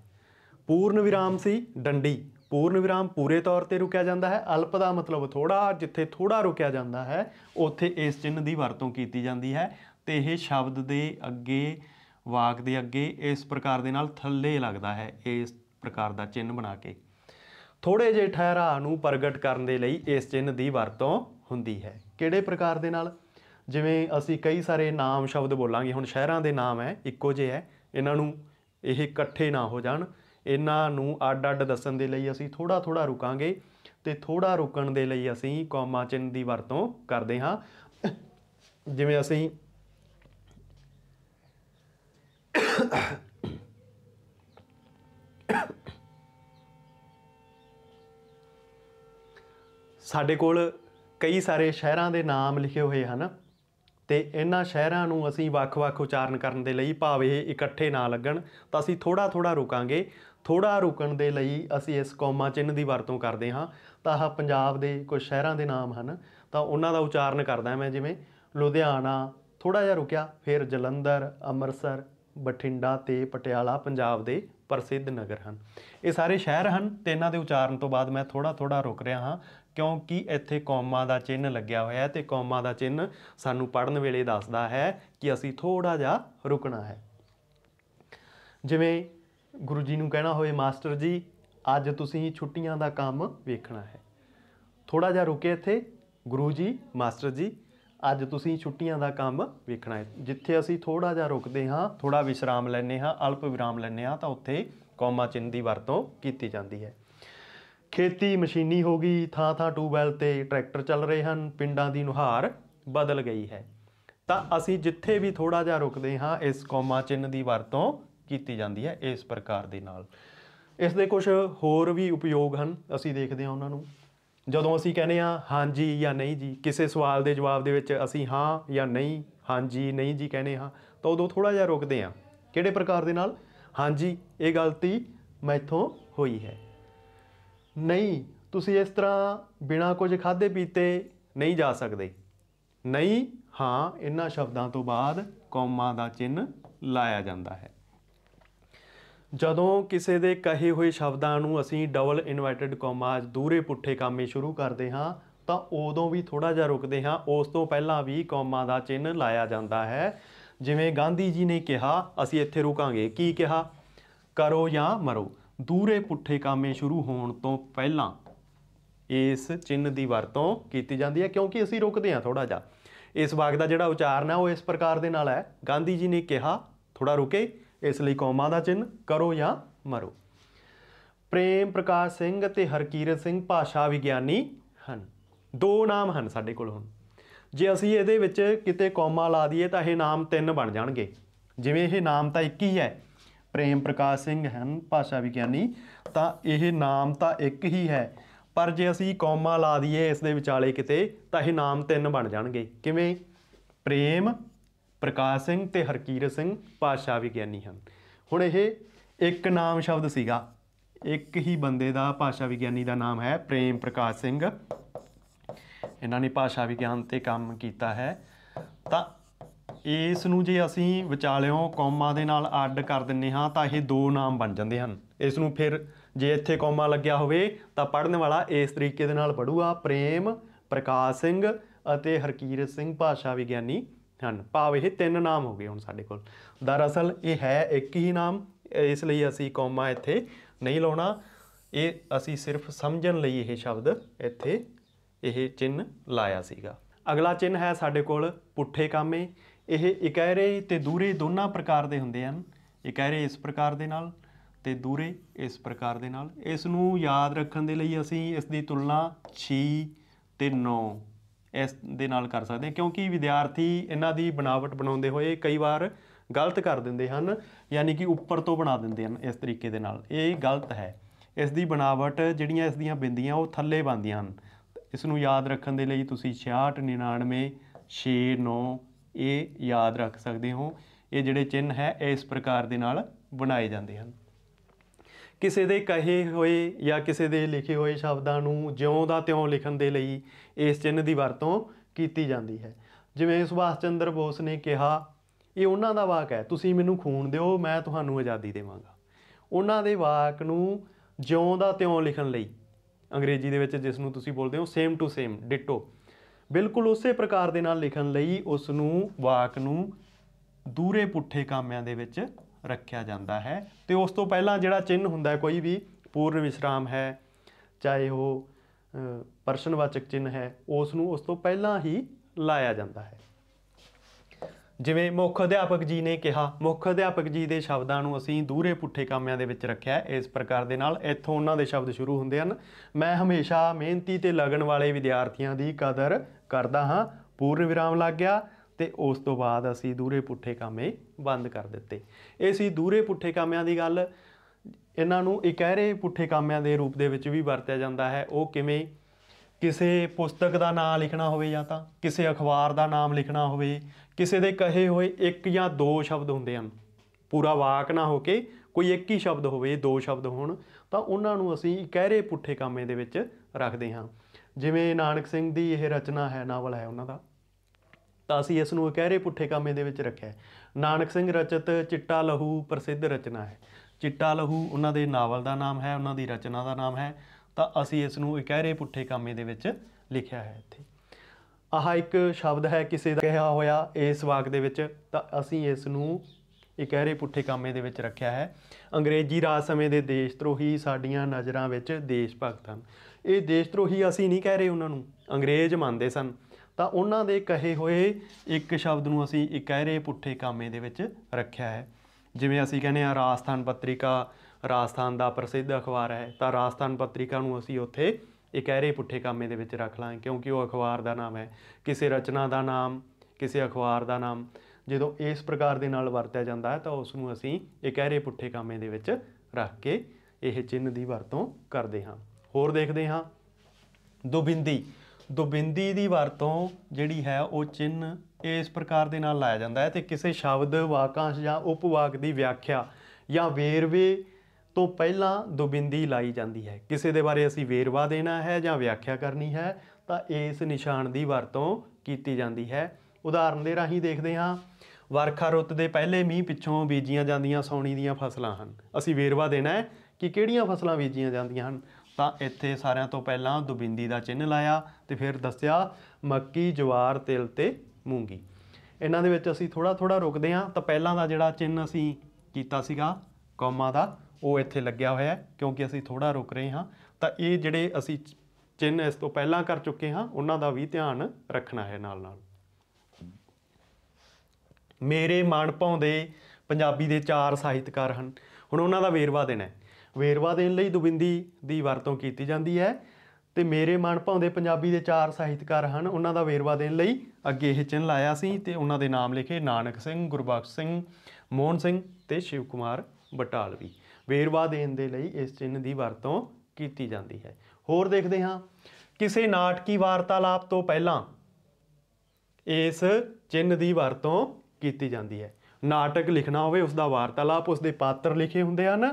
ਪੂਰਨ ਵਿਰਾਮ ਸੀ ਡੰਡੀ ਪੂਰਨ ਵਿਰਾਮ ਪੂਰੇ ਤੌਰ ਤੇ ਰੁਕਿਆ ਜਾਂਦਾ ਹੈ ਅਲਪ ਦਾ ਮਤਲਬ ਥੋੜਾ ਜਿੱਥੇ ਥੋੜਾ ਰੁਕਿਆ ਜਾਂਦਾ ਹੈ ਉੱਥੇ ਇਸ ਚਿੰਨ੍ਹ ਦੀ ਵਰਤੋਂ ਕੀਤੀ ਜਾਂਦੀ ਹੈ ਤੇ ਇਹ ਸ਼ਬਦ ਦੇ ਅੱਗੇ ਵਾਕ ਦੇ ਅੱਗੇ ਇਸ ਪ੍ਰਕਾਰ ਦੇ ਨਾਲ ਥੱਲੇ ਲੱਗਦਾ ਹੈ ਇਸ ਪ੍ਰਕਾਰ ਦਾ ਚਿੰਨ੍ਹ ਬਣਾ ਕੇ ਥੋੜੇ ਜੇ ਠਹਿਰਾ ਨੂੰ ਪ੍ਰਗਟ ਕਰਨ ਦੇ ਲਈ ਇਸ ਚਿੰਨ੍ਹ ਦੀ ਵਰਤੋਂ ਹੁੰਦੀ ਹੈ ਕਿਹੜੇ ਪ੍ਰਕਾਰ ਦੇ ਨਾਲ ਜਿਵੇਂ ਅਸੀਂ ਕਈ ਸਾਰੇ ਨਾਮ ਸ਼ਬਦ ਬੋਲਾਂਗੇ ਹੁਣ ਸ਼ਹਿਰਾਂ ਦੇ ਨਾਮ ਹੈ ਇੱਕੋ ਜਿਹੇ ਹੈ ਇਹਨਾਂ ਨੂੰ ਇਹ ਇਕੱਠੇ ਨਾ ਹੋ ਜਾਣ ਇਹਨਾਂ ਨੂੰ ਅੱਡ-ਅੱਡ ਦੱਸਣ ਦੇ ਲਈ ਅਸੀਂ ਥੋੜਾ-ਥੋੜਾ ਰੁਕਾਂਗੇ ਤੇ ਥੋੜਾ ਰੁਕਣ ਦੇ ਲਈ ਅਸੀਂ ਕੌਮਾ ਚਿੰਨ ਦੀ ਵਰਤੋਂ ਕਰਦੇ ਹਾਂ ਜਿਵੇਂ ਅਸੀਂ ਸਾਡੇ ਕੋਲ ਕਈ ਸਾਰੇ ਸ਼ਹਿਰਾਂ ਦੇ ਨਾਮ ਲਿਖੇ ਹੋਏ ਹਨ ਤੇ ਇਹਨਾਂ ਸ਼ਹਿਰਾਂ ਨੂੰ ਅਸੀਂ ਵੱਖ-ਵੱਖ ਉਚਾਰਨ ਕਰਨ ਦੇ ਲਈ ਭਾਵੇਂ ਇਕੱਠੇ ਨਾ ਲੱਗਣ ਤਾਂ ਅਸੀਂ ਥੋੜਾ-ਥੋੜਾ ਰੁਕਾਂਗੇ ਥੋੜਾ ਰੁਕਣ ਦੇ ਲਈ ਅਸੀਂ ਇਸ ਕੌਮਾ ਚਿੰਨ੍ਹ ਦੀ ਵਰਤੋਂ ਕਰਦੇ ਹਾਂ ਤਾਂ ਆਹ ਪੰਜਾਬ ਦੇ ਕੁਝ ਸ਼ਹਿਰਾਂ ਦੇ ਨਾਮ ਹਨ ਤਾਂ ਉਹਨਾਂ ਦਾ ਉਚਾਰਨ ਕਰਦਾ ਮੈਂ ਜਿਵੇਂ ਲੁਧਿਆਣਾ ਥੋੜਾ ਜਿਹਾ ਰੁਕਿਆ ਫਿਰ ਜਲੰਧਰ ਅੰਮ੍ਰਿਤਸਰ ਬਠਿੰਡਾ ਤੇ ਪਟਿਆਲਾ ਪੰਜਾਬ ਦੇ ਪ੍ਰਸਿੱਧ ਨਗਰ ਹਨ ਇਹ ਸਾਰੇ ਸ਼ਹਿਰ ਹਨ ਤੇ ਇਹਨਾਂ ਦੇ ਉਚਾਰਨ ਤੋਂ ਬਾਅਦ ਮੈਂ ਥੋੜਾ ਥੋੜਾ ਰੁਕ ਰਿਹਾ ਹਾਂ ਕਿਉਂਕਿ ਇੱਥੇ ਕੌਮਾ ਦਾ ਚਿੰਨ ਲੱਗਿਆ ਹੋਇਆ ਹੈ ਤੇ ਕੌਮਾ ਦਾ ਚਿੰਨ ਸਾਨੂੰ ਪੜਨ ਵੇਲੇ ਦੱਸਦਾ ਹੈ ਕਿ ਅਸੀਂ ਥੋੜਾ ਜਿਹਾ ਰੁਕਣਾ ਹੈ ਜਿਵੇਂ ਗੁਰੂ ਜੀ ਨੂੰ ਕਹਿਣਾ ਹੋਵੇ ਮਾਸਟਰ ਜੀ ਅੱਜ ਤੁਸੀਂ ਛੁੱਟੀਆਂ ਦਾ ਕੰਮ ਵੇਖਣਾ ਹੈ ਥੋੜਾ ਜਿਹਾ ਰੁਕੇ ਇੱਥੇ ਗੁਰੂ ਜੀ ਮਾਸਟਰ ਜੀ ਅੱਜ ਤੁਸੀਂ ਛੁੱਟੀਆਂ ਦਾ ਕੰਮ ਵੇਖਣਾ ਹੈ ਜਿੱਥੇ ਅਸੀਂ ਥੋੜਾ ਜਿਹਾ ਰੁਕਦੇ ਹਾਂ ਥੋੜਾ ਵਿਸ਼ਰਾਮ ਲੈਣੇ ਹਾਂ ਅਲਪ ਵਿਰਾਮ ਲੈਣੇ ਹਾਂ ਤਾਂ ਉੱਥੇ ਕੌਮਾ ਚਿੰਨ ਦੀ ਵਰਤੋਂ ਕੀਤੀ ਜਾਂਦੀ ਹੈ ਖੇਤੀ ਮਸ਼ੀਨੀ ਹੋ ਗਈ ਥਾਂ ਥਾਂ ਟੂਬੈਲ ਤੇ ਟਰੈਕਟਰ ਚੱਲ ਰਹੇ ਹਨ ਪਿੰਡਾਂ ਦੀ ਨੁਹਾਰ ਬਦਲ ਗਈ ਹੈ ਤਾਂ ਅਸੀਂ ਜਿੱਥੇ ਵੀ ਥੋੜਾ ਜਿਹਾ ਰੁਕਦੇ ਹਾਂ ਇਸ ਕੌਮਾ ਚਿੰਨ ਦੀ ਵਰਤੋਂ ਕੀਤੀ ਜਾਂਦੀ ਹੈ ਇਸ ਪ੍ਰਕਾਰ ਦੇ ਨਾਲ ਇਸ ਦੇ ਕੁਝ ਹੋਰ ਵੀ ਉਪਯੋਗ ਹਨ ਅਸੀਂ ਦੇਖਦੇ ਹਾਂ ਉਹਨਾਂ ਨੂੰ ਜਦੋਂ ਅਸੀਂ ਕਹਿੰਦੇ ਹਾਂ ਹਾਂਜੀ ਜਾਂ ਨਹੀਂ ਜੀ ਕਿਸੇ ਸਵਾਲ ਦੇ ਜਵਾਬ ਦੇ ਵਿੱਚ ਅਸੀਂ ਹਾਂ ਜਾਂ ਨਹੀਂ ਹਾਂਜੀ ਨਹੀਂ ਜੀ ਕਹਿੰਦੇ ਹਾਂ ਤਾਂ ਉਦੋਂ ਥੋੜਾ ਜਿਹਾ ਰੁਕਦੇ ਹਾਂ ਕਿਹੜੇ ਪ੍ਰਕਾਰ ਦੇ ਨਾਲ ਹਾਂਜੀ ਇਹ ਗਲਤੀ ਮੈਥੋਂ ਹੋਈ ਹੈ ਨਹੀਂ ਤੁਸੀਂ ਇਸ ਤਰ੍ਹਾਂ ਬਿਨਾਂ ਕੁਝ ਖਾਦੇ ਪੀਤੇ ਨਹੀਂ ਜਾ ਸਕਦੇ ਨਹੀਂ ਹਾਂ ਇਹਨਾਂ ਸ਼ਬਦਾਂ ਤੋਂ ਬਾਅਦ ਕੌਮਾ ਦਾ ਚਿੰਨ ਲਾਇਆ ਜਾਂਦਾ ਹੈ ਜਦੋਂ ਕਿਸੇ ਦੇ ਕਹੇ ਹੋਏ ਸ਼ਬਦਾਂ ਨੂੰ ਅਸੀਂ ਡਬਲ ਇਨਵਰਟਡ ਕਾਮਾ ਦੂਰੇ ਪੁੱਠੇ ਕਾਮੇ ਸ਼ੁਰੂ ਕਰਦੇ ਹਾਂ ਤਾਂ ਉਦੋਂ ਵੀ ਥੋੜਾ ਜਿਹਾ ਰੁਕਦੇ ਹਾਂ ਉਸ ਤੋਂ ਪਹਿਲਾਂ ਵੀ ਕਾਮਾ ਦਾ ਚਿੰਨ ਲਾਇਆ ਜਾਂਦਾ ਹੈ ਜਿਵੇਂ ਗਾਂਧੀ ਜੀ ਨੇ ਕਿਹਾ ਅਸੀਂ ਇੱਥੇ ਰੁਕਾਂਗੇ ਕੀ ਕਿਹਾ ਕਰੋ ਜਾਂ ਮਰੋ ਦੂਰੇ ਪੁੱਠੇ ਕਾਮੇ ਸ਼ੁਰੂ ਹੋਣ ਤੋਂ ਪਹਿਲਾਂ ਇਸ ਚਿੰਨ ਦੀ ਵਰਤੋਂ ਕੀਤੀ ਜਾਂਦੀ ਹੈ ਕਿਉਂਕਿ ਅਸੀਂ ਰੁਕਦੇ ਹਾਂ ਥੋੜਾ ਜਿਹਾ ਇਸ ਵਾਕ ਦਾ ਜਿਹੜਾ ਉਚਾਰਨ ਹੈ ਉਹ ਇਸ ਪ੍ਰਕਾਰ ਦੇ ਨਾਲ ਹੈ ਗਾਂਧੀ ਜੀ ਨੇ ਕਿਹਾ ਥੋੜਾ ਰੁਕੇ ਇਸ ਲਈ ਕੌਮਾਂ ਦਾ ਚਿੰਨ ਕਰੋ ਜਾਂ ਮਰੋ ਪ੍ਰੇਮ ਪ੍ਰਕਾਸ਼ ਸਿੰਘ ਤੇ ਹਰਕੀਰਤ ਸਿੰਘ ਭਾਸ਼ਾ ਵਿਗਿਆਨੀ ਹਨ ਦੋ ਨਾਮ ਹਨ ਸਾਡੇ ਕੋਲ ਹੁਣ ਜੇ ਅਸੀਂ ਇਹਦੇ ਵਿੱਚ ਕਿਤੇ ਕੌਮਾ ਲਾ ਦਈਏ ਤਾਂ ਇਹ ਨਾਮ ਤਿੰਨ ਬਣ ਜਾਣਗੇ ਜਿਵੇਂ ਇਹ ਨਾਮ ਤਾਂ ਇੱਕ ਹੀ ਹੈ ਪ੍ਰੇਮ ਪ੍ਰਕਾਸ਼ ਸਿੰਘ ਹਨ ਭਾਸ਼ਾ ਵਿਗਿਆਨੀ ਤਾਂ ਇਹ ਨਾਮ ਤਾਂ ਇੱਕ ਹੀ ਹੈ ਪਰ ਜੇ ਅਸੀਂ ਕੌਮਾ ਲਾ ਦਈਏ ਇਸ ਦੇ ਵਿਚਾਲੇ ਕਿਤੇ ਤਾਂ ਇਹ ਨਾਮ ਤਿੰਨ ਬਣ ਜਾਣਗੇ ਕਿਵੇਂ ਪ੍ਰੇਮ ਪ੍ਰਕਾਸ਼ ਸਿੰਘ ਤੇ ਹਰਕੀਰਤ ਸਿੰਘ ਭਾਸ਼ਾ ਵਿਗਿਆਨੀ ਹਨ ਹੁਣ ਇਹ ਇੱਕ ਨਾਮ ਸ਼ਬਦ ਸੀਗਾ ਇੱਕ ਹੀ ਬੰਦੇ ਦਾ ਭਾਸ਼ਾ ਵਿਗਿਆਨੀ ਦਾ ਨਾਮ ਹੈ ਪ੍ਰੇਮ ਪ੍ਰਕਾਸ਼ ਸਿੰਘ ਇਹਨਾਂ ਨੇ ਭਾਸ਼ਾ ਵਿਗਿਆਨ ਤੇ ਕੰਮ ਕੀਤਾ ਹੈ ਤਾਂ ਇਸ ਨੂੰ ਜੇ ਅਸੀਂ ਵਿਚਾਲਿਓ ਕੌਮਾ ਦੇ ਨਾਲ ਅੱਡ ਕਰ ਦਿੰਨੇ ਹਾਂ ਤਾਂ ਇਹ ਦੋ ਨਾਮ ਬਣ ਜਾਂਦੇ ਹਨ ਇਸ ਨੂੰ ਫਿਰ ਜੇ ਇੱਥੇ ਕੌਮਾ ਲੱਗਿਆ ਹੋਵੇ ਤਾਂ ਪੜਨ ਵਾਲਾ ਇਸ ਤਰੀਕੇ ਦੇ ਨਾਲ ਪੜੂਗਾ ਪ੍ਰੇਮ ਪ੍ਰਕਾਸ਼ ਸਿੰਘ ਅਤੇ ਹਰਕੀਰਤ ਸਿੰਘ ਭਾਸ਼ਾ ਵਿਗਿਆਨੀ ਹਨ ਭਾਵ ਇਹ ਤਿੰਨ ਨਾਮ ਹੋ ਗਏ ਹੁਣ ਸਾਡੇ ਕੋਲ ਦਰਅਸਲ ਇਹ ਹੈ ਇੱਕ ਹੀ ਨਾਮ ਇਸ ਲਈ ਅਸੀਂ ਕੋਮਾ ਇੱਥੇ ਨਹੀਂ ਲਾਉਣਾ ਇਹ ਅਸੀਂ ਸਿਰਫ ਸਮਝਣ ਲਈ ਇਹ ਸ਼ਬਦ ਇੱਥੇ ਇਹ ਚਿੰਨ ਲਾਇਆ ਸੀਗਾ ਅਗਲਾ ਚਿੰਨ ਹੈ ਸਾਡੇ ਕੋਲ ਪੁੱਠੇ ਕਾਮੇ ਇਹ ਇਕਹਿਰੇ ਤੇ ਦੂਰੇ ਦੋਨਾਂ ਪ੍ਰਕਾਰ ਦੇ ਹੁੰਦੇ ਹਨ ਇਕਹਿਰੇ ਇਸ ਪ੍ਰਕਾਰ ਦੇ ਨਾਲ ਤੇ ਦੂਰੇ ਇਸ ਪ੍ਰਕਾਰ ਦੇ ਨਾਲ ਇਸ ਨੂੰ ਯਾਦ ਰੱਖਣ ਦੇ ਲਈ ਅਸੀਂ ਇਸ ਦੀ ਤੁਲਨਾ 6 ਤੇ 9 ਇਸ ਦੇ ਨਾਲ ਕਰ ਸਕਦੇ ਹਾਂ ਕਿਉਂਕਿ ਵਿਦਿਆਰਥੀ ਇਹਨਾਂ ਦੀ ਬਣਾਵਟ ਬਣਾਉਂਦੇ ਹੋਏ ਕਈ ਵਾਰ ਗਲਤ ਕਰ ਦਿੰਦੇ ਹਨ ਯਾਨੀ ਕਿ ਉੱਪਰ ਤੋਂ ਬਣਾ ਦਿੰਦੇ ਹਨ ਇਸ ਤਰੀਕੇ ਦੇ ਨਾਲ ਇਹ ਗਲਤ ਹੈ ਇਸ ਦੀ ਬਣਾਵਟ ਜਿਹੜੀਆਂ ਇਸ ਦੀਆਂ ਬਿੰਦੀਆਂ ਉਹ ਥੱਲੇ ਬੰਦੀਆਂ ਹਨ ਇਸ ਨੂੰ ਯਾਦ ਰੱਖਣ ਦੇ ਲਈ ਤੁਸੀਂ 66 99 69 ਇਹ ਯਾਦ ਰੱਖ ਸਕਦੇ ਹੋ ਇਹ ਜਿਹੜੇ ਚਿੰਨ੍ਹ ਹੈ ਇਸ ਪ੍ਰਕਾਰ ਦੇ ਨਾਲ ਬਣਾਏ ਜਾਂਦੇ ਹਨ ਕਿਸੇ ਦੇ ਕਹੇ ਹੋਏ ਜਾਂ ਕਿਸੇ ਦੇ ਲਿਖੇ ਹੋਏ ਸ਼ਬਦਾਂ ਨੂੰ ਜਿਉਂ ਦਾ ਤਿਉਂ ਲਿਖਣ ਦੇ ਲਈ ਇਸ ਚਿੰਨ੍ਹ ਦੀ ਵਰਤੋਂ ਕੀਤੀ ਜਾਂਦੀ ਹੈ ਜਿਵੇਂ ਸੁਭਾਸ਼ ਚੰਦਰ ਬੋਸ ਨੇ ਕਿਹਾ ਇਹ ਉਹਨਾਂ ਦਾ ਵਾਕ ਹੈ ਤੁਸੀਂ ਮੈਨੂੰ ਖੂਨ ਦਿਓ ਮੈਂ ਤੁਹਾਨੂੰ ਆਜ਼ਾਦੀ ਦੇਵਾਂਗਾ ਉਹਨਾਂ ਦੇ ਵਾਕ ਨੂੰ ਜਿਉਂ ਦਾ ਤਿਉਂ ਲਿਖਣ ਲਈ ਅੰਗਰੇਜ਼ੀ ਦੇ ਵਿੱਚ ਜਿਸ ਨੂੰ ਤੁਸੀਂ ਬੋਲਦੇ ਹੋ ਸੇਮ ਟੂ ਸੇਮ ਡਿਟੋ ਬਿਲਕੁਲ ਉਸੇ ਪ੍ਰਕਾਰ ਦੇ ਨਾਲ ਲਿਖਣ ਲਈ ਉਸ ਨੂੰ ਵਾਕ ਨੂੰ ਦੂਰੇ ਪੁੱਠੇ ਕਾਮਿਆਂ ਦੇ ਵਿੱਚ ਰੱਖਿਆ ਜਾਂਦਾ ਹੈ ਤੇ ਉਸ ਤੋਂ ਪਹਿਲਾਂ ਜਿਹੜਾ ਚਿੰਨ ਹੁੰਦਾ ਹੈ ਕੋਈ ਵੀ ਪੂਰਨ ਵਿਸਰਾਮ ਹੈ ਚਾਹੇ ਉਹ ਪਰਸ਼ਨਵਾਚਕ ਚਿੰਨ ਹੈ ਉਸ ਨੂੰ ਉਸ ਤੋਂ ਪਹਿਲਾਂ ਹੀ ਲਾਇਆ ਜਾਂਦਾ ਹੈ ਜਿਵੇਂ ਮੁੱਖ ਅਧਿਆਪਕ ਜੀ ਨੇ ਕਿਹਾ ਮੁੱਖ ਅਧਿਆਪਕ ਜੀ ਦੇ ਸ਼ਬਦਾਂ ਨੂੰ ਅਸੀਂ ਦੂਰੇ ਪੁੱਠੇ ਕਾਮਿਆਂ ਦੇ ਵਿੱਚ ਰੱਖਿਆ ਇਸ ਪ੍ਰਕਾਰ ਦੇ ਨਾਲ ਇੱਥੋਂ ਉਹਨਾਂ ਦੇ ਸ਼ਬਦ ਸ਼ੁਰੂ ਹੁੰਦੇ ਹਨ ਮੈਂ ਹਮੇਸ਼ਾ ਮਿਹਨਤੀ ਤੇ ਲਗਨ ਵਾਲੇ ਵਿਦਿਆਰਥੀਆਂ ਦੀ ਕਦਰ ਕਰਦਾ ਹਾਂ ਪੂਰਨ ਵਿਰਾਮ ਲੱਗ ਗਿਆ ਤੇ ਉਸ ਤੋਂ ਬਾਅਦ ਅਸੀਂ ਦੂਰੇ ਪੁੱਠੇ ਕਾਮੇ ਬੰਦ ਕਰ ਦਿੱਤੇ ਇਹ ਸੀ ਦੂਰੇ ਪੁੱਠੇ ਕਾਮਿਆਂ ਦੀ ਗੱਲ ਇਹਨਾਂ ਨੂੰ ਇਕਹਿਰੇ ਪੁੱਠੇ ਕਾਮਿਆਂ ਦੇ ਰੂਪ ਦੇ ਵਿੱਚ ਵੀ ਵਰਤਿਆ ਜਾਂਦਾ ਹੈ ਉਹ ਕਿਵੇਂ ਕਿਸੇ ਪੁਸਤਕ ਦਾ ਨਾਮ ਲਿਖਣਾ ਹੋਵੇ ਜਾਂ ਤਾਂ ਕਿਸੇ ਅਖਬਾਰ ਦਾ ਨਾਮ ਲਿਖਣਾ ਹੋਵੇ ਕਿਸੇ ਦੇ ਕਹੇ ਹੋਏ ਇੱਕ ਜਾਂ ਦੋ ਸ਼ਬਦ ਹੁੰਦੇ ਹਨ ਪੂਰਾ ਵਾਕ ਨਾ ਹੋ ਕੇ ਕੋਈ ਇੱਕ ਹੀ ਸ਼ਬਦ ਹੋਵੇ ਦੋ ਸ਼ਬਦ ਹੋਣ ਤਾਂ ਉਹਨਾਂ ਨੂੰ ਅਸੀਂ ਇਕਹਿਰੇ ਪੁੱਠੇ ਕਾਮੇ ਦੇ ਵਿੱਚ ਰੱਖਦੇ ਹਾਂ ਜਿਵੇਂ ਨਾਨਕ ਸਿੰਘ ਦੀ ਇਹ ਰਚਨਾ ਹੈ ਨਾਵਲ ਹੈ ਉਹਨਾਂ ਦਾ ਤਾਂ ਅਸੀਂ ਇਸ ਨੂੰ ਕਹਿਰੇ ਪੁੱਠੇ ਕਾਮੇ ਦੇ ਵਿੱਚ ਰੱਖਿਆ ਨਾਨਕ ਸਿੰਘ ਰਚਿਤ ਚਿੱਟਾ ਲਹੂ ਪ੍ਰਸਿੱਧ ਰਚਨਾ ਹੈ ਚਿੱਟਾ ਲਹੂ ਉਹਨਾਂ ਦੇ ਨਾਵਲ ਦਾ ਨਾਮ ਹੈ ਉਹਨਾਂ ਦੀ ਰਚਨਾ ਦਾ ਨਾਮ ਹੈ ਤਾਂ ਅਸੀਂ ਇਸ ਨੂੰ ਇਕਹਿਰੇ ਪੁੱਠੇ ਕਾਮੇ ਦੇ ਵਿੱਚ ਲਿਖਿਆ ਹੈ ਇੱਥੇ ਆਹ ਇੱਕ ਸ਼ਬਦ ਹੈ ਕਿਸੇ ਦਾ ਕਿਹਾ ਹੋਇਆ ਇਸ ਵਾਕ ਦੇ ਵਿੱਚ ਤਾਂ ਅਸੀਂ ਇਸ ਨੂੰ ਇਕਹਿਰੇ ਪੁੱਠੇ ਕਾਮੇ ਦੇ ਵਿੱਚ ਰੱਖਿਆ ਹੈ ਅੰਗਰੇਜ਼ੀ ਰਾਜ ਸਮੇਂ ਦੇ ਦੇਸ਼ ਸਾਡੀਆਂ ਨਜ਼ਰਾਂ ਵਿੱਚ ਦੇਸ਼ ਭਗਤ ਹਨ ਇਹ ਦੇਸ਼ ਅਸੀਂ ਨਹੀਂ ਕਹਿ ਰਹੇ ਉਹਨਾਂ ਨੂੰ ਅੰਗਰੇਜ਼ ਮੰਨਦੇ ਸਨ ਤਾਂ ਉਹਨਾਂ ਦੇ ਕਹੇ ਹੋਏ ਇੱਕ ਸ਼ਬਦ ਨੂੰ ਅਸੀਂ ਇਕਹਿਰੇ ਪੁੱਠੇ ਕਾਮੇ ਦੇ ਵਿੱਚ ਰੱਖਿਆ ਹੈ ਜਿਵੇਂ ਅਸੀਂ ਕਹਿੰਦੇ ਆ ਰਾਜਸਥਾਨ ਪੱਤਰਿਕਾ ਰਾਜਸਥਾਨ ਦਾ ਪ੍ਰਸਿੱਧ ਅਖਬਾਰ ਹੈ ਤਾਂ ਰਾਜਸਥਾਨ ਪੱਤਰਿਕਾ ਨੂੰ ਅਸੀਂ ਉੱਥੇ ਇਕਹਿਰੇ ਪੁੱਠੇ ਕਾਮੇ ਦੇ ਵਿੱਚ ਰੱਖ ਲਾਂਗੇ ਕਿਉਂਕਿ ਉਹ ਅਖਬਾਰ ਦਾ ਨਾਮ ਹੈ ਕਿਸੇ ਰਚਨਾ ਦਾ ਨਾਮ ਕਿਸੇ ਅਖਬਾਰ ਦਾ ਨਾਮ ਜਦੋਂ ਇਸ ਪ੍ਰਕਾਰ ਦੇ ਨਾਲ ਵਰਤਿਆ ਜਾਂਦਾ ਹੈ ਤਾਂ ਉਸ ਨੂੰ ਅਸੀਂ ਇਕਹਿਰੇ ਪੁੱਠੇ ਕਾਮੇ ਦੇ ਵਿੱਚ ਰੱਖ ਕੇ ਇਹ ਚਿੰਨ੍ਹ ਦੀ ਵਰਤੋਂ ਕਰਦੇ ਹਾਂ ਹੋਰ ਦੇਖਦੇ ਹਾਂ ਦੁਬਿੰਦੀ ਦੁਬਿੰਦੀ ਦੀ ਵਰਤੋਂ ਜਿਹੜੀ ਹੈ ਉਹ ਚਿੰਨ ਇਸ ਪ੍ਰਕਾਰ ਦੇ ਨਾਲ ਲਾਇਆ ਜਾਂਦਾ ਹੈ ਤੇ ਕਿਸੇ ਸ਼ਬਦ ਵਾਕਾਂਸ਼ ਜਾਂ ਉਪਵਾਕ ਦੀ ਵਿਆਖਿਆ ਜਾਂ ਵੇਰਵੇ ਤੋਂ ਪਹਿਲਾਂ ਦੁਬਿੰਦੀ ਲਾਈ ਜਾਂਦੀ ਹੈ ਕਿਸੇ ਦੇ ਬਾਰੇ ਅਸੀਂ ਵੇਰਵਾ ਦੇਣਾ ਹੈ ਜਾਂ ਵਿਆਖਿਆ ਕਰਨੀ ਹੈ ਤਾਂ ਇਸ ਨਿਸ਼ਾਨ ਦੀ ਵਰਤੋਂ ਕੀਤੀ ਜਾਂਦੀ ਹੈ ਉਦਾਹਰਨ ਦੇ ਰਾਹੀਂ ਦੇਖਦੇ ਹਾਂ ਵਰਖਾ ਰੁੱਤ ਦੇ ਪਹਿਲੇ ਮੀਂਹ ਪਿੱਛੋਂ ਬੀਜੀਆਂ ਜਾਂਦੀਆਂ ਸੌਣੀ ਦੀਆਂ ਫਸਲਾਂ ਹਨ ਅਸੀਂ ਵੇਰਵਾ ਦੇਣਾ ਹੈ ਕਿ ਕਿਹੜੀਆਂ ਫਸਲਾਂ ਬੀਜੀਆਂ ਜਾਂਦੀਆਂ ਹਨ ਤਾਂ ਇੱਥੇ ਸਾਰਿਆਂ ਤੋਂ ਪਹਿਲਾਂ ਦੁਬਿੰਦੀ ਦਾ ਚਿੰਨ ਲਾਇਆ ਤੇ ਫਿਰ ਦੱਸਿਆ ਮੱਕੀ ਜਵਾਰ ਤਿਲ ਤੇ ਮੂੰਗੀ ਇਹਨਾਂ ਦੇ ਵਿੱਚ ਅਸੀਂ ਥੋੜਾ ਥੋੜਾ ਰੁਕਦੇ ਹਾਂ ਤਾਂ ਪਹਿਲਾਂ ਦਾ ਜਿਹੜਾ ਚਿੰਨ ਅਸੀਂ ਕੀਤਾ ਸੀਗਾ ਕੌਮਾ ਦਾ ਉਹ ਇੱਥੇ ਲੱਗਿਆ ਹੋਇਆ ਹੈ ਕਿਉਂਕਿ ਅਸੀਂ ਥੋੜਾ ਰੁਕ ਰਹੇ ਹਾਂ ਤਾਂ ਇਹ ਜਿਹੜੇ ਅਸੀਂ ਚਿੰਨ ਇਸ ਤੋਂ ਪਹਿਲਾਂ ਕਰ ਚੁੱਕੇ ਹਾਂ ਉਹਨਾਂ ਦਾ ਵੀ ਧਿਆਨ ਰੱਖਣਾ ਹੈ ਨਾਲ ਨਾਲ ਮੇਰੇ ਮਨ ਭਾਉਂਦੇ ਪੰਜਾਬੀ ਦੇ ਚਾਰ ਸਾਹਿਤਕਾਰ ਹਨ ਹੁਣ ਉਹਨਾਂ ਦਾ ਵੇਰਵਾ ਦੇਣਾ ਹੈ ਵੇਰਵਾ ਦੇਣ ਲਈ ਦੁਬਿੰਦੀ ਦੀ ਵਰਤੋਂ ਕੀਤੀ ਜਾਂਦੀ ਹੈ ਤੇ ਮੇਰੇ ਭਾਉਂਦੇ ਪੰਜਾਬੀ ਦੇ ਚਾਰ ਸਾਹਿਤਕਾਰ ਹਨ ਉਹਨਾਂ ਦਾ ਵੇਰਵਾ ਦੇਣ ਲਈ ਅੱਗੇ ਇਹ ਚਿੰਨ ਲਾਇਆ ਸੀ ਤੇ ਉਹਨਾਂ ਦੇ ਨਾਮ ਲਿਖੇ ਨਾਨਕ ਸਿੰਘ ਗੁਰਬਖਸ਼ ਸਿੰਘ ਮੋਹਨ ਸਿੰਘ ਤੇ ਸ਼ਿਵ ਕੁਮਾਰ ਬਟਾਲਵੀ ਵੇਰਵਾ ਦੇਣ ਦੇ ਲਈ ਇਸ ਚਿੰਨ ਦੀ ਵਰਤੋਂ ਕੀਤੀ ਜਾਂਦੀ ਹੈ ਹੋਰ ਦੇਖਦੇ ਹਾਂ ਕਿਸੇ ਨਾਟਕੀ ਵਾਰਤਾਲਾਪ ਤੋਂ ਪਹਿਲਾਂ ਇਸ ਚਿੰਨ ਦੀ ਵਰਤੋਂ ਕੀਤੀ ਜਾਂਦੀ ਹੈ ਨਾਟਕ ਲਿਖਣਾ ਹੋਵੇ ਉਸ ਦਾ ਵਾਰਤਾਲਾਪ ਉਸ ਦੇ ਪਾਤਰ ਲਿਖੇ ਹੁੰਦੇ ਹਨ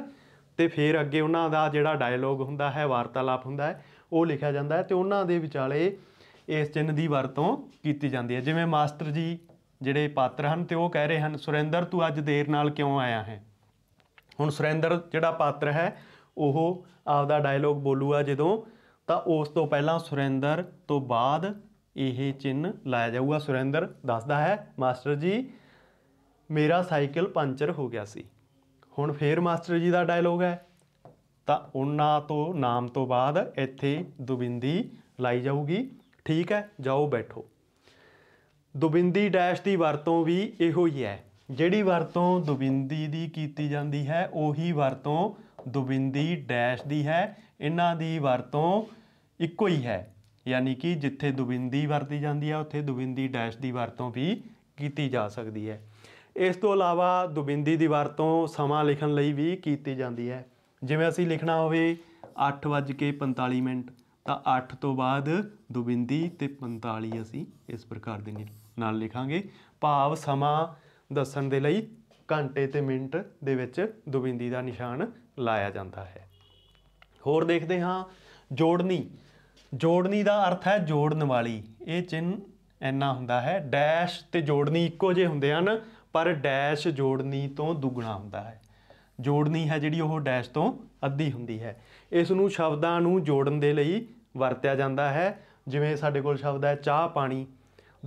ਤੇ ਫਿਰ ਅੱਗੇ ਉਹਨਾਂ ਦਾ ਜਿਹੜਾ ਡਾਇਲੋਗ ਹੁੰਦਾ ਹੈ ਵਾਰਤਾਲਾਪ ਹੁੰਦਾ ਹੈ ਉਹ ਲਿਖਿਆ ਜਾਂਦਾ ਹੈ ਤੇ ਉਹਨਾਂ ਦੇ ਵਿਚਾਲੇ ਇਸ ਚਿੰਨ ਦੀ ਵਰਤੋਂ ਕੀਤੀ ਜਾਂਦੀ ਹੈ ਜਿਵੇਂ ਮਾਸਟਰ ਜੀ ਜਿਹੜੇ ਪਾਤਰ ਹਨ ਤੇ ਉਹ ਕਹਿ ਰਹੇ ਹਨ ਸੁਰਿੰਦਰ ਤੂੰ ਅੱਜ ਦੇਰ ਨਾਲ ਕਿਉਂ ਆਇਆ ਹੈ ਹੁਣ ਸੁਰਿੰਦਰ ਜਿਹੜਾ ਪਾਤਰ ਹੈ ਉਹ ਆਪਦਾ ਡਾਇਲੋਗ ਬੋਲੂਗਾ ਜਦੋਂ ਤਾਂ ਉਸ ਤੋਂ ਪਹਿਲਾਂ ਸੁਰਿੰਦਰ ਤੋਂ ਬਾਅਦ ਇਹ ਚਿੰਨ ਲਾਇਆ ਜਾਊਗਾ ਸੁਰਿੰਦਰ ਦੱਸਦਾ ਹੈ ਮਾਸਟਰ ਜੀ ਮੇਰਾ ਸਾਈਕਲ ਪੰਚਰ ਹੋ ਗਿਆ ਸੀ ਹੁਣ ਫੇਰ ਮਾਸਟਰ ਜੀ ਦਾ ਡਾਇਲੋਗ ਹੈ ਤਾਂ ਉਹਨਾਂ ਤੋਂ ਨਾਮ ਤੋਂ ਬਾਅਦ ਇੱਥੇ ਦੁਬਿੰਦੀ ਲਾਈ ਜਾਊਗੀ ਠੀਕ ਹੈ ਜਾਓ ਬੈਠੋ ਦੁਬਿੰਦੀ ਡੈਸ਼ ਦੀ ਵਰਤੋਂ ਵੀ ਇਹੋ ਹੀ ਹੈ ਜਿਹੜੀ ਵਰਤੋਂ ਦੁਬਿੰਦੀ ਦੀ ਕੀਤੀ ਜਾਂਦੀ ਹੈ ਉਹੀ ਵਰਤੋਂ ਦੁਬਿੰਦੀ ਡੈਸ਼ ਦੀ ਹੈ ਇਹਨਾਂ ਦੀ ਵਰਤੋਂ ਇੱਕੋ ਹੀ ਹੈ ਯਾਨੀ ਕਿ ਜਿੱਥੇ ਦੁਬਿੰਦੀ ਵਰਤੀ ਜਾਂਦੀ ਹੈ ਉੱਥੇ ਦੁਬਿੰਦੀ ਡੈਸ਼ ਦੀ ਵਰਤੋਂ ਵੀ ਕੀਤੀ ਜਾ ਸਕਦੀ ਹੈ ਇਸ ਤੋਂ ਇਲਾਵਾ ਦੁਬਿੰਦੀ ਦੀ ਵਰਤੋਂ ਸਮਾਂ ਲਿਖਣ ਲਈ ਵੀ ਕੀਤੀ ਜਾਂਦੀ ਹੈ ਜਿਵੇਂ ਅਸੀਂ ਲਿਖਣਾ ਹੋਵੇ 8:45 ਮਿੰਟ ਤਾਂ 8 ਤੋਂ ਬਾਅਦ ਦੁਬਿੰਦੀ ਤੇ 45 ਅਸੀਂ ਇਸ ਪ੍ਰਕਾਰ ਦੇ ਨਾਲ ਲਿਖਾਂਗੇ ਭਾਵ ਸਮਾਂ ਦੱਸਣ ਦੇ ਲਈ ਘੰਟੇ ਤੇ ਮਿੰਟ ਦੇ ਵਿੱਚ ਦੁਬਿੰਦੀ ਦਾ ਨਿਸ਼ਾਨ ਲਾਇਆ ਜਾਂਦਾ ਹੈ ਹੋਰ ਦੇਖਦੇ ਹਾਂ ਜੋੜਨੀ ਜੋੜਨੀ ਦਾ ਅਰਥ ਹੈ ਜੋੜਨ ਵਾਲੀ ਇਹ ਚਿੰਨ ਇੰਨਾ ਹੁੰਦਾ ਹੈ ਡੈਸ਼ ਤੇ ਜੋੜਨੀ ਇੱਕੋ ਜਿਹੇ ਹੁੰਦੇ ਹਨ ਪਰ ਡੈਸ਼ ਜੋੜਨੀ ਤੋਂ ਦੁੱਗਣਾ ਹੁੰਦਾ ਹੈ ਜੋੜਨੀ ਹੈ ਜਿਹੜੀ ਉਹ ਡੈਸ਼ ਤੋਂ ਅੱਧੀ ਹੁੰਦੀ ਹੈ ਇਸ ਨੂੰ ਸ਼ਬਦਾਂ ਨੂੰ ਜੋੜਨ ਦੇ ਲਈ ਵਰਤਿਆ ਜਾਂਦਾ ਹੈ ਜਿਵੇਂ ਸਾਡੇ ਕੋਲ ਸ਼ਬਦ ਹੈ ਚਾਹ ਪਾਣੀ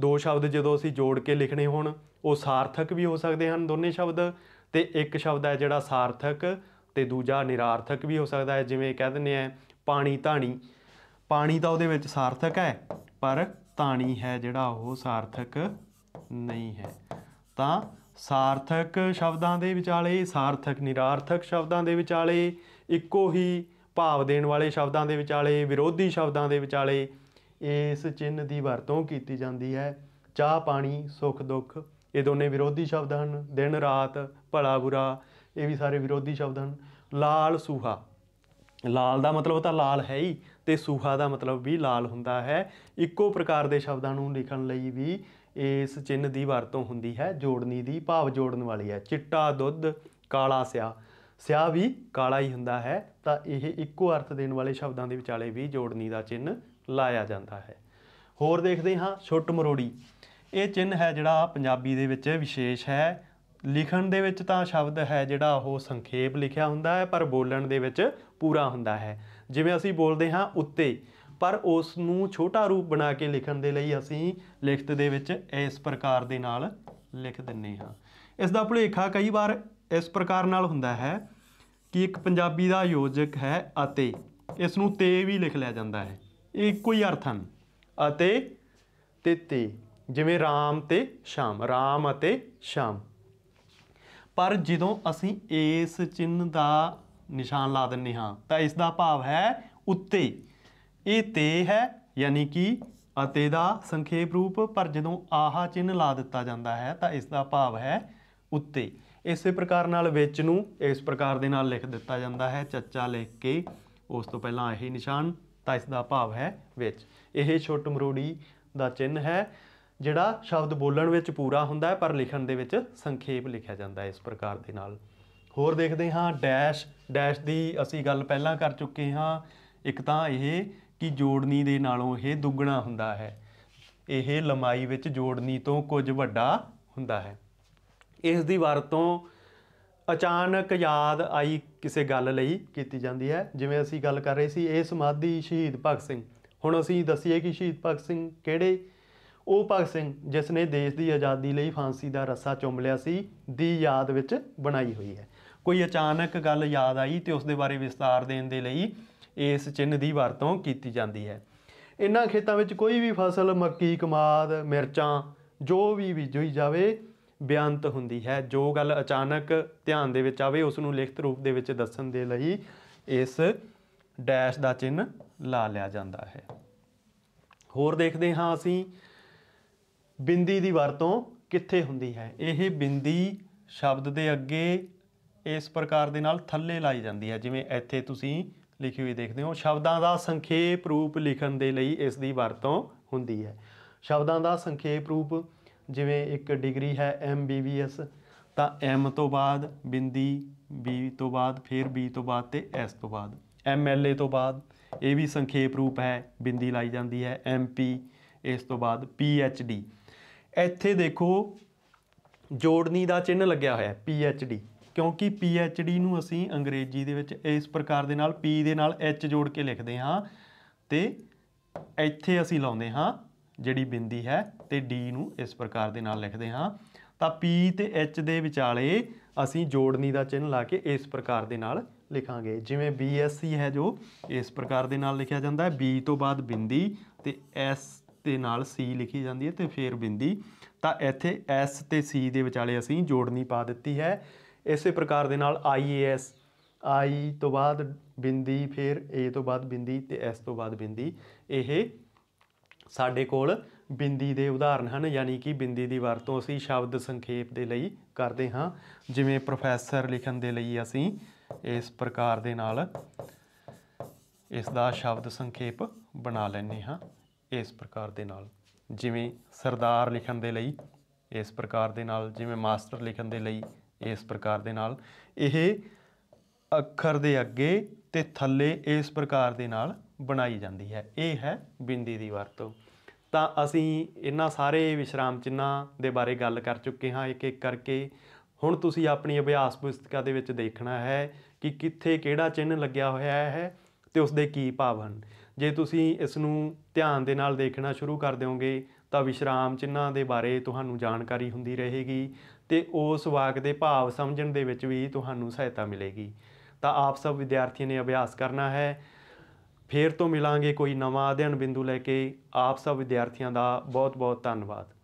ਦੋ ਸ਼ਬਦ ਜਦੋਂ ਅਸੀਂ ਜੋੜ ਕੇ ਲਿਖਣੇ ਹੋਣ ਉਹ ਸਾਰਥਕ ਵੀ ਹੋ ਸਕਦੇ ਹਨ ਦੋਨੇ ਸ਼ਬਦ ਤੇ ਇੱਕ ਸ਼ਬਦ ਹੈ ਜਿਹੜਾ ਸਾਰਥਕ ਤੇ ਦੂਜਾ ਨਿਰਾਰਥਕ ਵੀ ਹੋ ਸਕਦਾ ਹੈ ਜਿਵੇਂ ਕਹਿ ਦਿੰਨੇ ਆ ਪਾਣੀ ਧਾਣੀ ਪਾਣੀ ਤਾਂ ਉਹਦੇ ਵਿੱਚ ਸਾਰਥਕ ਹੈ ਪਰ ਧਾਣੀ ਹੈ ਜਿਹੜਾ ਉਹ ਸਾਰਥਕ ਨਹੀਂ ਹੈ ਤਾਂ ਸਾਰਥਕ ਸ਼ਬਦਾਂ ਦੇ ਵਿਚਾਲੇ ਸਾਰਥਕ ਨਿਰਾਰਥਕ ਸ਼ਬਦਾਂ ਦੇ ਵਿਚਾਲੇ ਇੱਕੋ ਹੀ ਭਾਵ ਦੇਣ ਵਾਲੇ ਸ਼ਬਦਾਂ ਦੇ ਵਿਚਾਲੇ ਵਿਰੋਧੀ ਸ਼ਬਦਾਂ ਦੇ ਵਿਚਾਲੇ ਇਸ ਚਿੰਨ ਦੀ ਵਰਤੋਂ ਕੀਤੀ ਜਾਂਦੀ ਹੈ ਚਾਹ ਪਾਣੀ ਸੁਖ ਦੁੱਖ ਇਹ ਦੋਨੇ ਵਿਰੋਧੀ ਸ਼ਬਦ ਹਨ ਦਿਨ ਰਾਤ ਭਲਾ ਬੁਰਾ ਇਹ ਵੀ ਸਾਰੇ ਵਿਰੋਧੀ ਸ਼ਬਦ ਹਨ ਲਾਲ ਸੂਹਾ ਲਾਲ ਦਾ ਮਤਲਬ ਤਾਂ ਲਾਲ ਹੈ ਹੀ ਤੇ ਸੂਹਾ ਦਾ ਮਤਲਬ ਵੀ ਲਾਲ ਹੁੰਦਾ ਹੈ ਇੱਕੋ ਪ੍ਰਕਾਰ ਦੇ ਸ਼ਬਦਾਂ ਨੂੰ ਲਿਖਣ ਲਈ ਵੀ ਇਸ ਚਿੰਨ ਦੀ ਵਰਤੋਂ ਹੁੰਦੀ ਹੈ ਜੋੜਨੀ ਦੀ ਭਾਵ ਜੋੜਨ ਵਾਲੀ ਹੈ ਚਿੱਟਾ ਦੁੱਧ ਕਾਲਾ ਸਿਆ ਸਿਆ ਵੀ ਕਾਲਾ ਹੀ ਹੁੰਦਾ ਹੈ ਤਾਂ ਇਹ ਇੱਕੋ ਅਰਥ ਦੇਣ ਵਾਲੇ ਸ਼ਬਦਾਂ ਦੇ ਵਿਚਾਲੇ ਵੀ ਜੋੜਨੀ ਦਾ ਚਿੰਨ ਲਾਇਆ ਜਾਂਦਾ ਹੈ ਹੋਰ ਦੇਖਦੇ ਹਾਂ ਛੁੱਟ ਮਰੋੜੀ ਇਹ ਚਿੰਨ ਹੈ ਜਿਹੜਾ ਪੰਜਾਬੀ ਦੇ ਵਿੱਚ ਵਿਸ਼ੇਸ਼ ਹੈ ਲਿਖਣ ਦੇ ਵਿੱਚ ਤਾਂ ਸ਼ਬਦ ਹੈ ਜਿਹੜਾ ਉਹ ਸੰਖੇਪ ਲਿਖਿਆ ਹੁੰਦਾ ਹੈ ਪਰ ਬੋਲਣ ਦੇ ਵਿੱਚ ਪੂਰਾ ਹੁੰਦਾ ਹੈ ਜਿਵੇਂ ਅਸੀਂ ਬੋਲਦੇ ਹਾਂ ਉੱਤੇ ਪਰ ਉਸ ਨੂੰ ਛੋਟਾ ਰੂਪ ਬਣਾ ਕੇ ਲਿਖਣ ਦੇ ਲਈ ਅਸੀਂ ਲਿਖਤ ਦੇ ਵਿੱਚ ਇਸ ਪ੍ਰਕਾਰ ਦੇ ਨਾਲ ਲਿਖ ਦਿੰਨੇ ਹਾਂ ਇਸ ਦਾ ਭੁਲੇਖਾ ਕਈ ਵਾਰ ਇਸ ਪ੍ਰਕਾਰ ਨਾਲ ਹੁੰਦਾ ਹੈ ਕਿ ਇੱਕ ਪੰਜਾਬੀ ਦਾ ਯੋਜਕ ਹੈ ਅਤੇ ਇਸ ਨੂੰ ਤੇ ਵੀ ਲਿਖ ਲਿਆ ਜਾਂਦਾ ਹੈ ਇਹ ਇੱਕੋ ਹੀ ਅਰਥ ਹਨ ਅਤੇ ਤੇ ਤੇ ਜਿਵੇਂ ਰਾਮ ਤੇ ਸ਼ਾਮ ਰਾਮ ਅਤੇ ਸ਼ਾਮ ਪਰ ਜਦੋਂ ਅਸੀਂ ਇਸ ਚਿੰਨ ਦਾ ਨਿਸ਼ਾਨ ਲਾ ਦਿੰਨੇ ਹਾਂ ਤਾਂ ਇਸ ਦਾ ਭਾਵ ਹੈ ਉੱਤੇ ਇਹ ਤੇ ਹੈ ਯਾਨੀ ਕਿ ਅਤੇ ਦਾ ਸੰਖੇਪ ਰੂਪ ਪਰ ਜਦੋਂ ਆਹਾ ਚਿੰਨ ਲਾ ਦਿੱਤਾ ਜਾਂਦਾ ਹੈ ਤਾਂ ਇਸ ਦਾ ਭਾਵ ਹੈ ਉੱਤੇ ਇਸੇ ਪ੍ਰਕਾਰ ਨਾਲ ਵਿੱਚ ਨੂੰ ਇਸ ਪ੍ਰਕਾਰ ਦੇ ਨਾਲ ਲਿਖ ਦਿੱਤਾ ਜਾਂਦਾ ਹੈ ਚੱਚਾ ਲਿਖ ਕੇ ਉਸ ਤੋਂ ਪਹਿਲਾਂ ਇਹ ਨਿਸ਼ਾਨ ਤਾਂ ਇਸ ਦਾ ਭਾਵ ਹੈ ਵਿੱਚ ਇਹ ਛੋਟ ਮਰੋੜੀ ਦਾ ਚਿੰਨ ਹੈ ਜਿਹੜਾ ਸ਼ਬਦ ਬੋਲਣ ਵਿੱਚ ਪੂਰਾ ਹੁੰਦਾ ਹੈ ਪਰ ਲਿਖਣ ਦੇ ਵਿੱਚ ਸੰਖੇਪ ਲਿਖਿਆ ਜਾਂਦਾ ਹੈ ਇਸ ਪ੍ਰਕਾਰ ਦੇ ਨਾਲ ਹੋਰ ਦੇਖਦੇ ਹਾਂ ਡੈਸ਼ ਡੈਸ਼ ਦੀ ਅਸੀਂ ਗੱਲ ਪਹਿਲਾਂ ਕਰ ਚੁੱਕੇ ਹਾਂ ਇੱਕ ਤਾਂ ਇਹ ਕਿ ਜੋੜਨੀ ਦੇ ਨਾਲੋਂ ਇਹ ਦੁੱਗਣਾ ਹੁੰਦਾ ਹੈ ਇਹ ਲੰਮਾਈ ਵਿੱਚ ਜੋੜਨੀ ਤੋਂ ਕੁਝ ਵੱਡਾ ਹੁੰਦਾ ਹੈ ਇਸ ਦੀ ਵਰਤੋਂ ਅਚਾਨਕ ਯਾਦ ਆਈ ਕਿਸੇ ਗੱਲ ਲਈ ਕੀਤੀ ਜਾਂਦੀ ਹੈ ਜਿਵੇਂ ਅਸੀਂ ਗੱਲ ਕਰ ਰਹੇ ਸੀ ਇਹ ਸਮਾਧੀ ਸ਼ਹੀਦ ਭਗਤ ਸਿੰਘ ਹੁਣ ਅਸੀਂ ਦੱਸੀਏ ਕਿ ਸ਼ਹੀਦ ਭਗਤ ਸਿੰਘ ਕਿਹੜੇ ਉਹ ਭਗਤ ਸਿੰਘ ਜਿਸ ਨੇ ਦੇਸ਼ ਦੀ ਆਜ਼ਾਦੀ ਲਈ ਫਾਂਸੀ ਦਾ ਰੱਸਾ ਚੁੰਮ ਲਿਆ ਸੀ ਦੀ ਯਾਦ ਵਿੱਚ ਬਣਾਈ ਹੋਈ ਹੈ ਕੋਈ ਅਚਾਨਕ ਗੱਲ ਯਾਦ ਆਈ ਤੇ ਉਸ ਦੇ ਬਾਰੇ ਵਿਸਤਾਰ ਦੇਣ ਦੇ ਲਈ ਇਸ ਚਿੰਨ੍ਹ ਦੀ ਵਰਤੋਂ ਕੀਤੀ ਜਾਂਦੀ ਹੈ ਇਨ੍ਹਾਂ ਖੇਤਾਂ ਵਿੱਚ ਕੋਈ ਵੀ ਫਸਲ ਮੱਕੀ ਕਮਾਦ ਮਿਰਚਾਂ ਜੋ ਵੀ ਬੀਜੀ ਜਾਵੇ ਬਿਆਨਤ ਹੁੰਦੀ ਹੈ ਜੋ ਗੱਲ ਅਚਾਨਕ ਧਿਆਨ ਦੇ ਵਿੱਚ ਆਵੇ ਉਸ ਨੂੰ ਲਿਖਤ ਰੂਪ ਦੇ ਵਿੱਚ ਦੱਸਣ ਦੇ ਲਈ ਇਸ ਡੈਸ਼ ਦਾ ਚਿੰਨ ਲਾ ਲਿਆ ਜਾਂਦਾ ਹੈ ਹੋਰ ਦੇਖਦੇ ਹਾਂ ਅਸੀਂ ਬਿੰਦੀ ਦੀ ਵਰਤੋਂ ਕਿੱਥੇ ਹੁੰਦੀ ਹੈ ਇਹ ਬਿੰਦੀ ਸ਼ਬਦ ਦੇ ਅੱਗੇ ਇਸ ਪ੍ਰਕਾਰ ਦੇ ਨਾਲ ਥੱਲੇ ਲਾਈ ਜਾਂਦੀ ਹੈ ਜਿਵੇਂ ਇੱਥੇ ਤੁਸੀਂ ਲਿਖੀ ਹੋਈ ਦੇਖਦੇ ਹੋ ਸ਼ਬਦਾਂ ਦਾ ਸੰਖੇਪ ਰੂਪ ਲਿਖਣ ਦੇ ਲਈ ਇਸ ਦੀ ਵਰਤੋਂ ਹੁੰਦੀ ਹੈ ਸ਼ਬਦਾਂ ਦਾ ਸੰਖੇਪ ਰੂਪ ਜਿਵੇਂ ਇੱਕ ਡਿਗਰੀ ਹੈ ਐਮ ਬੀ ਬੀ ਐਸ ਤਾਂ ਐਮ ਤੋਂ ਬਾਅਦ ਬਿੰਦੀ ਬੀ ਤੋਂ ਬਾਅਦ ਫਿਰ ਬੀ ਤੋਂ ਬਾਅਦ ਤੇ ਐਸ ਤੋਂ ਬਾਅਦ ਐਮ ਐਲ ਏ ਤੋਂ ਬਾਅਦ ਇਹ ਵੀ ਸੰਖੇਪ ਰੂਪ ਹੈ ਬਿੰਦੀ ਲਾਈ ਜਾਂਦੀ ਹੈ ਐਮ ਪੀ ਇਸ ਤੋਂ ਬਾਅਦ ਪੀ ਐਚ ਡੀ ਇੱਥੇ ਦੇਖੋ ਜੋੜਨੀ ਦਾ ਚਿੰਨ ਲੱਗਿਆ ਹੋਇਆ ਹੈ ਪੀ ਐਚ ਡੀ ਕਿਉਂਕਿ ਪੀ ਐਚ ਡੀ ਨੂੰ ਅਸੀਂ ਅੰਗਰੇਜ਼ੀ ਦੇ ਵਿੱਚ ਇਸ ਪ੍ਰਕਾਰ ਦੇ ਨਾਲ ਪੀ ਦੇ ਨਾਲ ਐਚ ਜੋੜ ਕੇ ਲਿਖਦੇ ਹਾਂ ਤੇ ਇੱਥੇ ਅਸੀਂ ਲਾਉਂਦੇ ਹਾਂ ਜਿਹੜੀ ਬਿੰਦੀ ਹੈ ਤੇ ਡੀ ਨੂੰ ਇਸ ਪ੍ਰਕਾਰ ਦੇ ਨਾਲ ਲਿਖਦੇ ਹਾਂ ਤਾਂ ਪੀ ਤੇ ਐਚ ਦੇ ਵਿਚਾਲੇ ਅਸੀਂ ਜੋੜਨੀ ਦਾ ਚਿੰਨ ਲਾ ਕੇ ਇਸ ਪ੍ਰਕਾਰ ਦੇ ਨਾਲ ਲਿਖਾਂਗੇ ਜਿਵੇਂ ਸੀ ਹੈ ਜੋ ਇਸ ਪ੍ਰਕਾਰ ਦੇ ਨਾਲ ਲਿਖਿਆ ਜਾਂਦਾ ਹੈ ਬੀ ਤੋਂ ਬਾਅਦ ਬਿੰਦੀ ਤੇ ਐਸ ਤੇ ਨਾਲ ਸੀ ਲਿਖੀ ਜਾਂਦੀ ਹੈ ਤੇ ਫਿਰ ਬਿੰਦੀ ਤਾਂ ਇੱਥੇ ਐਸ ਤੇ ਸੀ ਦੇ ਵਿਚਾਲੇ ਅਸੀਂ ਜੋੜਨੀ ਪਾ ਦਿੱਤੀ ਹੈ ਇਸੇ ਪ੍ਰਕਾਰ ਦੇ ਨਾਲ IAS I ਤੋਂ ਬਾਅਦ ਬਿੰਦੀ ਫਿਰ A ਤੋਂ ਬਾਅਦ ਬਿੰਦੀ ਤੇ S ਤੋਂ ਬਾਅਦ ਬਿੰਦੀ ਇਹ ਸਾਡੇ ਕੋਲ ਬਿੰਦੀ ਦੇ ਉਦਾਹਰਨ ਹਨ ਯਾਨੀ ਕਿ ਬਿੰਦੀ ਦੀ ਵਰਤੋਂ ਅਸੀਂ ਸ਼ਬਦ ਸੰਖੇਪ ਦੇ ਲਈ ਕਰਦੇ ਹਾਂ ਜਿਵੇਂ ਪ੍ਰੋਫੈਸਰ ਲਿਖਣ ਦੇ ਲਈ ਅਸੀਂ ਇਸ ਪ੍ਰਕਾਰ ਦੇ ਨਾਲ ਇਸ ਦਾ ਸ਼ਬਦ ਸੰਖੇਪ ਬਣਾ ਲੈਂਦੇ ਹਾਂ ਇਸ ਪ੍ਰਕਾਰ ਦੇ ਨਾਲ ਜਿਵੇਂ ਸਰਦਾਰ ਲਿਖਣ ਦੇ ਲਈ ਇਸ ਪ੍ਰਕਾਰ ਦੇ ਨਾਲ ਜਿਵੇਂ ਮਾਸਟਰ ਲਿਖਣ ਦੇ ਲਈ ਇਸ ਪ੍ਰਕਾਰ ਦੇ ਨਾਲ ਇਹ ਅੱਖਰ ਦੇ ਅੱਗੇ ਤੇ ਥੱਲੇ ਇਸ ਪ੍ਰਕਾਰ ਦੇ ਨਾਲ ਬਣਾਈ ਜਾਂਦੀ ਹੈ ਇਹ ਹੈ ਬਿੰਦੀ ਦੀ ਵਰਤੋਂ ਤਾਂ ਅਸੀਂ ਇਹਨਾਂ ਸਾਰੇ ਵਿਸ਼ਰਾਮ ਚਿੰਨਾਂ ਦੇ ਬਾਰੇ ਗੱਲ ਕਰ ਚੁੱਕੇ ਹਾਂ ਇੱਕ ਇੱਕ ਕਰਕੇ ਹੁਣ ਤੁਸੀਂ ਆਪਣੀ ਅਭਿਆਸ ਪੁਸਤਕਾ ਦੇ ਵਿੱਚ ਦੇਖਣਾ ਹੈ ਕਿ ਕਿੱਥੇ ਕਿਹੜਾ ਚਿੰਨ ਲੱਗਿਆ ਹੋਇਆ ਹੈ ਤੇ ਉਸ ਦੇ ਕੀ ਭਾਵ ਹਨ ਜੇ ਤੁਸੀਂ ਇਸ ਨੂੰ ਧਿਆਨ ਦੇ ਨਾਲ ਦੇਖਣਾ ਸ਼ੁਰੂ ਕਰ ਦਿਓਗੇ ਤਾਂ ਵਿਸ਼ਰਾਮ ਚਿੰਨਾਂ ਦੇ ਬਾਰੇ ਤੁਹਾਨੂੰ ਜਾਣਕਾਰੀ ਹੁੰਦੀ ਰਹੇਗੀ ਤੇ ਉਸ ਵਾਕ ਦੇ ਭਾਵ ਸਮਝਣ ਦੇ ਵਿੱਚ ਵੀ ਤੁਹਾਨੂੰ ਸਹਾਇਤਾ ਮਿਲੇਗੀ ਤਾਂ ਆਪ ਸਭ ਵਿਦਿਆਰਥੀਆਂ ਨੇ ਅਭਿਆਸ ਕਰਨਾ ਹੈ ਫੇਰ ਤੋਂ ਮਿਲਾਂਗੇ ਕੋਈ ਨਵਾਂ ਅਧਿਐਨ ਬਿੰਦੂ ਲੈ ਕੇ ਆਪ ਸਭ ਵਿਦਿਆਰਥੀਆਂ ਦਾ ਬਹੁਤ ਬਹੁਤ ਧੰਨਵਾਦ